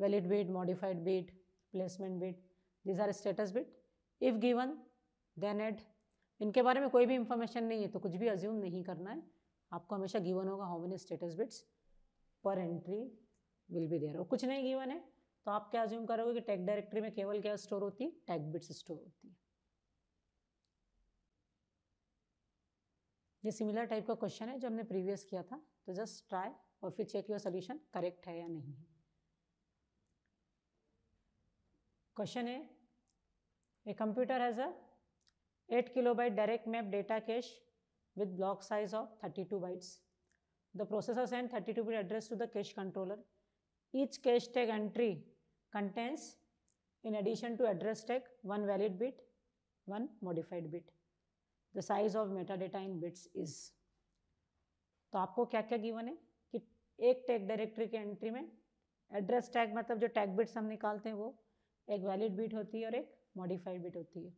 valid bit modified bit placement bit this are status bit if given then add इनके बारे में कोई भी इंफॉर्मेशन नहीं है तो कुछ भी अज्यूम नहीं करना है आपको हमेशा गिवन होगा how many status bits per entry will be there और कुछ नहीं गिवन है तो आप क्या अज्यूम करोगे कि टैग डायरेक्टरी में केवल क्या स्टोर होती है टैग बिट्स स्टोर होती है ये सिमिलर टाइप का क्वेश्चन है जो हमने प्रीवियस किया था तो जस्ट ट्राई और फिर चेक योर सोल्यूशन करेक्ट है या नहीं है क्वेश्चन है a computer has a 8 kilobyte direct map data cache with block size of 32 bytes. The processor send 32-bit address to the cache controller. Each cache tag entry contains, in addition to address tag, one valid bit, one modified bit. The size of metadata in bits is. तो आपको क्या क्या given है कि एक tag directory के entry में address tag मतलब जो टैग बिट्स हम निकालते हैं वो एक वैलिड बिट होती है और एक मॉडिफाइड बिट होती है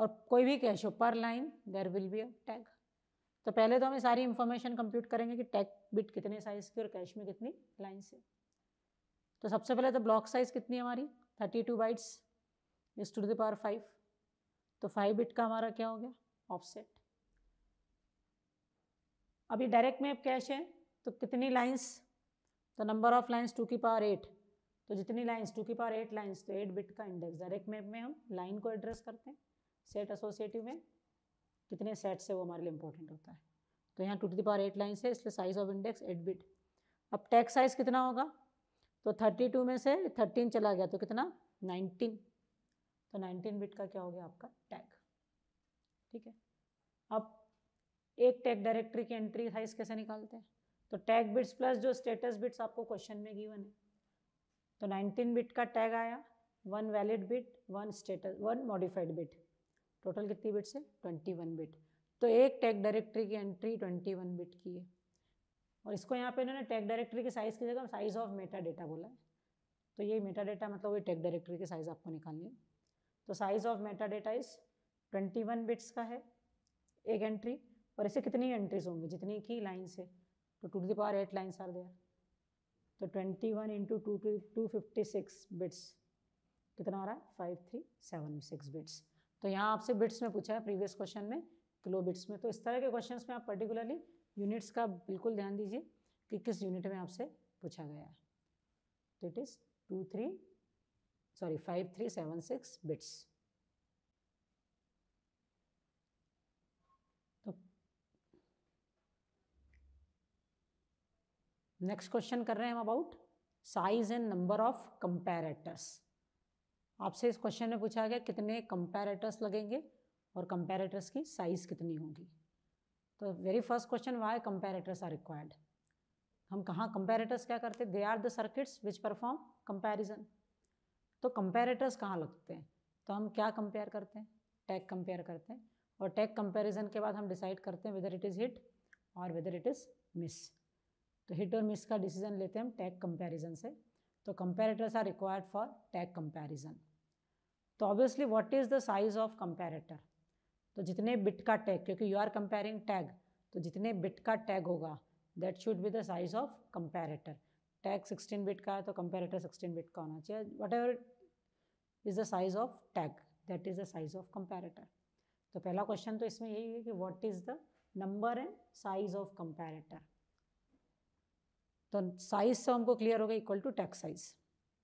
और कोई भी कैश हो per line there will be a tag तो पहले तो हमें सारी इन्फॉर्मेशन कंप्यूट करेंगे कि टैग बिट कितने साइज़ की और कैश में कितनी लाइन से तो सबसे पहले तो ब्लॉक साइज़ कितनी हमारी thirty two bytes is two the power five तो फाइव बिट का हमारा क्या हो गया ऑफसेट अभी डायरेक्ट मैप कैश है तो कितनी लाइन्स तो नंबर ऑफ लाइन्स टू की पावर एट तो जितनी लाइन्स टू की पावर एट लाइन्स तो एट बिट का इंडेक्स डायरेक्ट मैप में हम लाइन को एड्रेस करते हैं सेट एसोसिएटिव में कितने सेट से वो हमारे लिए इंपॉर्टेंट होता है तो यहाँ two to the power eight line है इसलिए size of index eight bit अब टैक्स साइज कितना होगा तो थर्टी टू में से थर्टीन चला गया तो कितना नाइनटीन तो नाइनटीन बिट का क्या हो गया आपका टैग ठीक है अब एक टैग डायरेक्टरी की एंट्री साइज कैसे निकालते हैं तो टैग बिट्स प्लस जो स्टेटस बिट्स आपको क्वेश्चन में गिवन है तो 19 बिट का टैग आया one valid bit one status one modified bit total कितनी बिट्स है ट्वेंटी वन बिट तो एक टैग डायरेक्टरी की एंट्री ट्वेंटी वन बिट की है और इसको यहाँ पे इन्होंने टैग डायरेक्टरी के साइज़ की जगह साइज़ ऑफ मेटा डेटा बोला है तो ये मेटा डेटा मतलब वही टैग डायरेक्टरी के साइज़ आपको निकालनी है तो साइज़ ऑफ मेटा डेटा इस ट्वेंटी वन बिट्स का है एक एंट्री और इसे कितनी एंट्रीज होंगी जितनी की लाइन्स है तो two to the power eight lines are there तो twenty one into two two two fifty six bits कितना आ रहा है five three seven six bits तो यहाँ आपसे बिट्स में पूछा है प्रीवियस क्वेश्चन में किलो बिट्स में तो इस तरह के क्वेश्चन में आप पर्टिकुलरली यूनिट्स का बिल्कुल ध्यान दीजिए कि किस यूनिट में आपसे पूछा गया है तो it is two three sorry five three seven six bits तो नेक्स्ट क्वेश्चन कर रहे हैं हम about size and number of comparators आपसे इस क्वेश्चन में पूछा गया कितने कंपैरेटर्स लगेंगे और कंपैरेटर्स की साइज़ कितनी होगी तो very first question why comparators are required हम कहाँ कंपैरेटर्स क्या करते they are the circuits which perform comparison तो कंपैरेटर्स कहाँ लगते हैं तो हम क्या कंपेयर करते हैं टैग कंपेयर करते हैं और टैग कंपेरिजन के बाद हम डिसाइड करते हैं वेदर इट इज़ हिट और वेदर इट इज़ मिस तो हिट और मिस का डिसीजन लेते हैं हम टैग कंपेरिजन से तो comparators are required for tag comparison तो obviously what is the size of comparator तो जितने बिट का टैग क्योंकि यू आर कंपेयरिंग टैग तो जितने बिट का टैग होगा that should be the size of comparator tag 16 bit का है तो कंपेरेटर 16 बिट का होना चाहिए whatever is the size of tag that is the size of comparator तो पहला क्वेश्चन तो इसमें यही है कि what is the number and size of comparator तो साइज से हमको क्लियर होगा इक्वल टू टैग साइज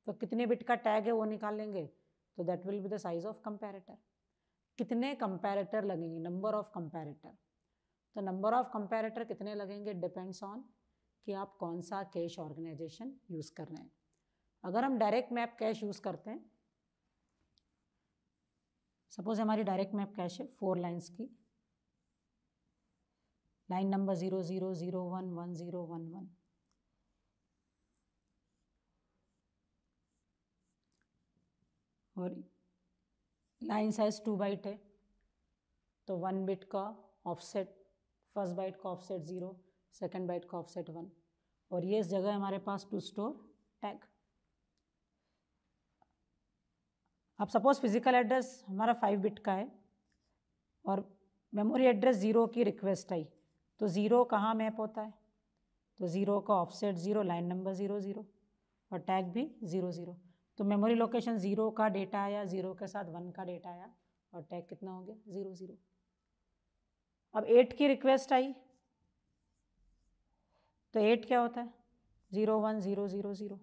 तो कितने बिट का टैग है वो निकाल लेंगे तो that will be the size of comparator कितने कंपेरेटर लगेंगे नंबर ऑफ कंपेरेटर तो नंबर ऑफ कंपेरेटर कितने लगेंगे डिपेंड्स ऑन कि आप कौन सा कैश ऑर्गेनाइजेशन यूज़ कर रहे हैं अगर हम डायरेक्ट मैप कैश यूज़ करते हैं सपोज हमारी डायरेक्ट मैप कैश है फोर लाइन्स की line number zero zero zero one one zero one one और लाइन साइज टू बाइट है तो वन बिट का ऑफसेट फर्स्ट बाइट का ऑफसेट ज़ीरो सेकेंड बाइट का ऑफसेट वन और ये जगह है हमारे पास टू स्टोर टैग अब सपोज़ फिज़िकल एड्रेस हमारा फाइव बिट का है और मेमोरी एड्रेस ज़ीरो की रिक्वेस्ट आई तो ज़ीरो कहाँ मैप होता है तो ज़ीरो का offset zero line number zero zero और टैग भी ज़ीरो ज़ीरो तो मेमोरी लोकेशन ज़ीरो का डेटा आया ज़ीरो के साथ वन का डेटा आया और टैग कितना हो गया ज़ीरो ज़ीरो अब एट की रिक्वेस्ट आई तो एट क्या होता है zero one zero zero zero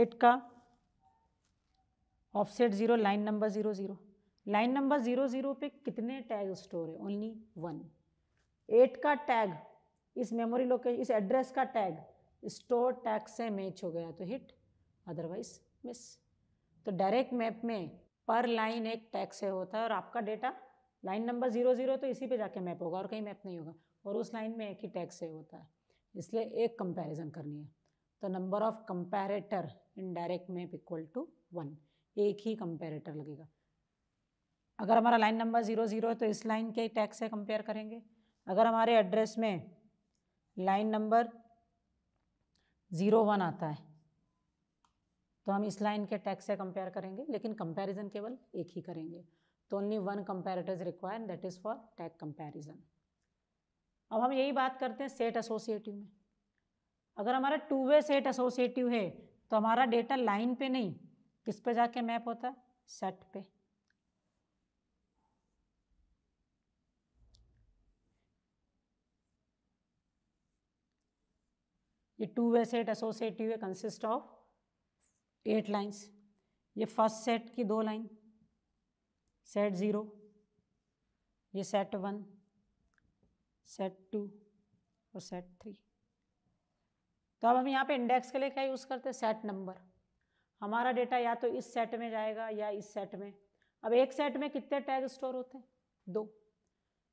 eight का offset zero line number zero zero line number zero zero पे कितने टैग स्टोर है ओनली वन एट का टैग इस मेमोरी लोकेशन इस एड्रेस का टैग स्टोर टैग से मैच हो गया तो हिट अदरवाइज मिस तो डायरेक्ट मैप में पर लाइन एक टैग से होता है और आपका data line number zero zero तो इसी पे जाके मैप होगा और कहीं मैप नहीं होगा और उस लाइन में एक ही टैग से होता है इसलिए एक कंपैरिजन करनी है तो number of comparator in direct map equal to one एक ही कंपैरेटर लगेगा अगर हमारा लाइन नंबर ज़ीरो ज़ीरो है तो इस लाइन के टैग से कंपेयर करेंगे अगर हमारे एड्रेस में लाइन नंबर ज़ीरो वन आता है तो हम इस लाइन के टैक्स से कंपेयर करेंगे लेकिन कंपैरिजन केवल एक ही करेंगे तो only one comparator is required that is for tag comparison अब हम यही बात करते हैं सेट एसोसिएटिव में अगर हमारा टू वे सेट एसोसिएटिव है तो हमारा डेटा लाइन पे नहीं किस पे जाके मैप होता है सेट पे ये two way set associative consist of eight lines ये फर्स्ट सेट की दो लाइन सेट ज़ीरो ये सेट वन सेट टू और सेट थ्री तो अब हम यहाँ पे इंडेक्स के लिए क्या यूज़ करते हैं सेट नंबर हमारा डेटा या तो इस सेट में जाएगा या इस सेट में अब एक सेट में कितने टैग स्टोर होते हैं दो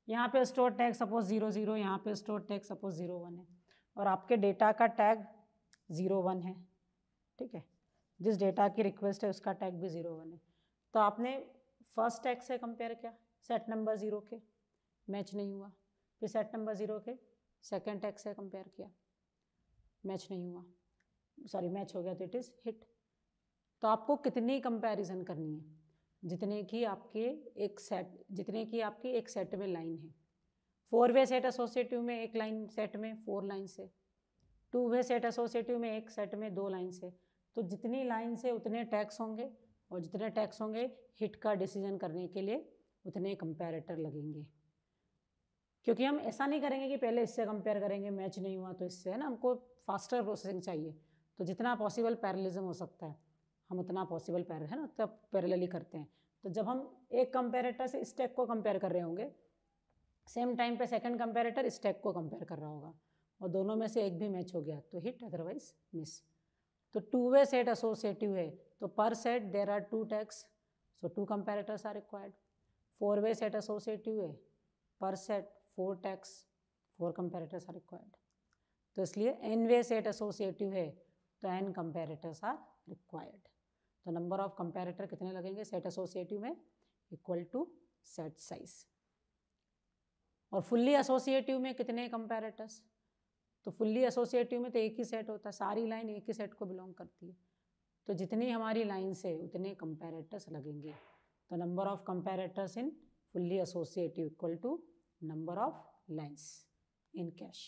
यहाँ पे store tag suppose zero zero यहाँ पे store tag suppose zero one है और आपके डेटा का टैग ज़ीरो वन है ठीक है जिस डेटा की रिक्वेस्ट है उसका टैग भी ज़ीरो वन है तो आपने फर्स्ट टैग से कंपेयर किया सेट नंबर ज़ीरो के मैच नहीं हुआ फिर सेट नंबर ज़ीरो के सेकेंड टैग से कंपेयर किया मैच नहीं हुआ सॉरी मैच हो गया तो इट इज़ हिट तो आपको कितनी कंपैरिजन करनी है जितने की आपके एक सेट जितने की आपकी एक सेट में लाइन है फोर वे सेट एसोसिएटिव में एक लाइन सेट में फोर लाइन से टू वे सेट एसोसिएटिव में एक सेट में दो लाइन से तो जितनी लाइन से उतने टैक्स होंगे और जितने टैक्स होंगे हिट का डिसीजन करने के लिए उतने कंपेरेटर लगेंगे क्योंकि हम ऐसा नहीं करेंगे कि पहले इससे कंपेयर करेंगे मैच नहीं हुआ तो इससे है ना हमको फास्टर प्रोसेसिंग चाहिए तो जितना पॉसिबल पैरलिज्म हो सकता है हम उतना पॉसिबल पैर है ना उतना पैरेलली करते हैं तो जब हम एक कंपेरेटर से स्टैक को कंपेयर कर रहे होंगे सेम टाइम पे सेकंड कंपेरेटर स्टैक को कंपेयर कर रहा होगा और दोनों में से एक भी मैच हो गया तो हिट अदरवाइज मिस तो टू वे सेट एसोसिएटिव है तो per set there are two tags so two comparators are required four way set associative है per set four tags four comparators are required तो इसलिए n way set associative है तो n comparators are required तो number of comparator कितने लगेंगे set associative में equal to set size और फुल्ली एसोसिएटिव में कितने कंपेरेटर्स तो फुल्ली एसोसिएटिव में तो एक ही सेट होता है सारी लाइन एक ही सेट को बिलोंग करती है तो जितनी हमारी लाइन्स है उतने कंपेरेटर्स लगेंगे तो number of comparators in fully associative equal to number of lines in cache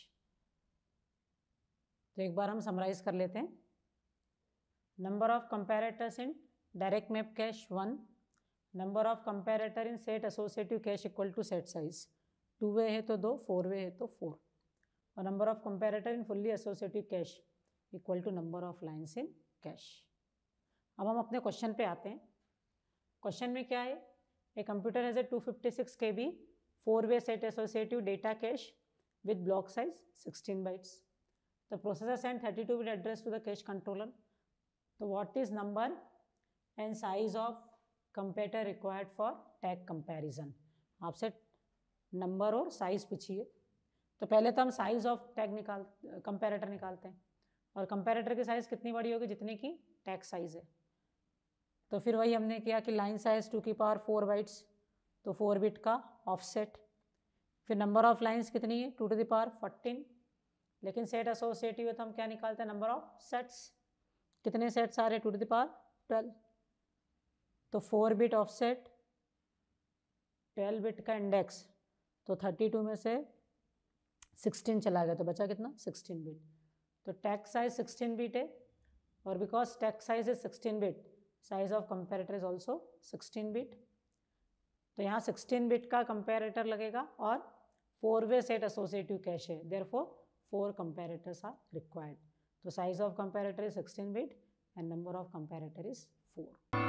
तो एक बार हम समराइज कर लेते हैं number of comparators in direct map cache one number of comparator in set associative cache equal to set size two way है तो दो फोर वे है तो फोर और number of comparator in fully associative cache equal to number of lines in cache अब हम अपने question पे आते हैं क्वेश्चन में क्या है ए कंप्यूटर है two fifty six K B four way set associative data cache with block size sixteen bytes the processor send thirty two address to the cache controller तो what is number and size of comparator required for tag comparison आपसे number और size पूछिए तो पहले तो हम size of tag निकाल comparator निकालते हैं और कंपेरेटर की साइज़ कितनी बड़ी होगी जितनी की टैग साइज़ है तो फिर वही हमने किया कि लाइन साइज़ टू की पावर फोर बाइट्स तो फोर बिट का ऑफसेट फिर नंबर ऑफ लाइंस कितनी है two to the power fourteen लेकिन सेट एसोसिएटिव है तो हम क्या निकालते हैं नंबर ऑफ सेट्स कितने सेट्स आ रहे हैं two to the power twelve तो four bit of set twelve bit का इंडेक्स तो थर्टी टू में से सिक्सटीन चला गया तो बचा कितना सिक्सटीन बिट तो टैक्स साइज सिक्सटीन बिट है और because tag size is sixteen bit size of comparator is also sixteen bit तो यहाँ सिक्सटीन बिट का कंपेरेटर लगेगा और four way set associative cache है there four four comparators are required तो size of comparator is sixteen bit and number of comparator is four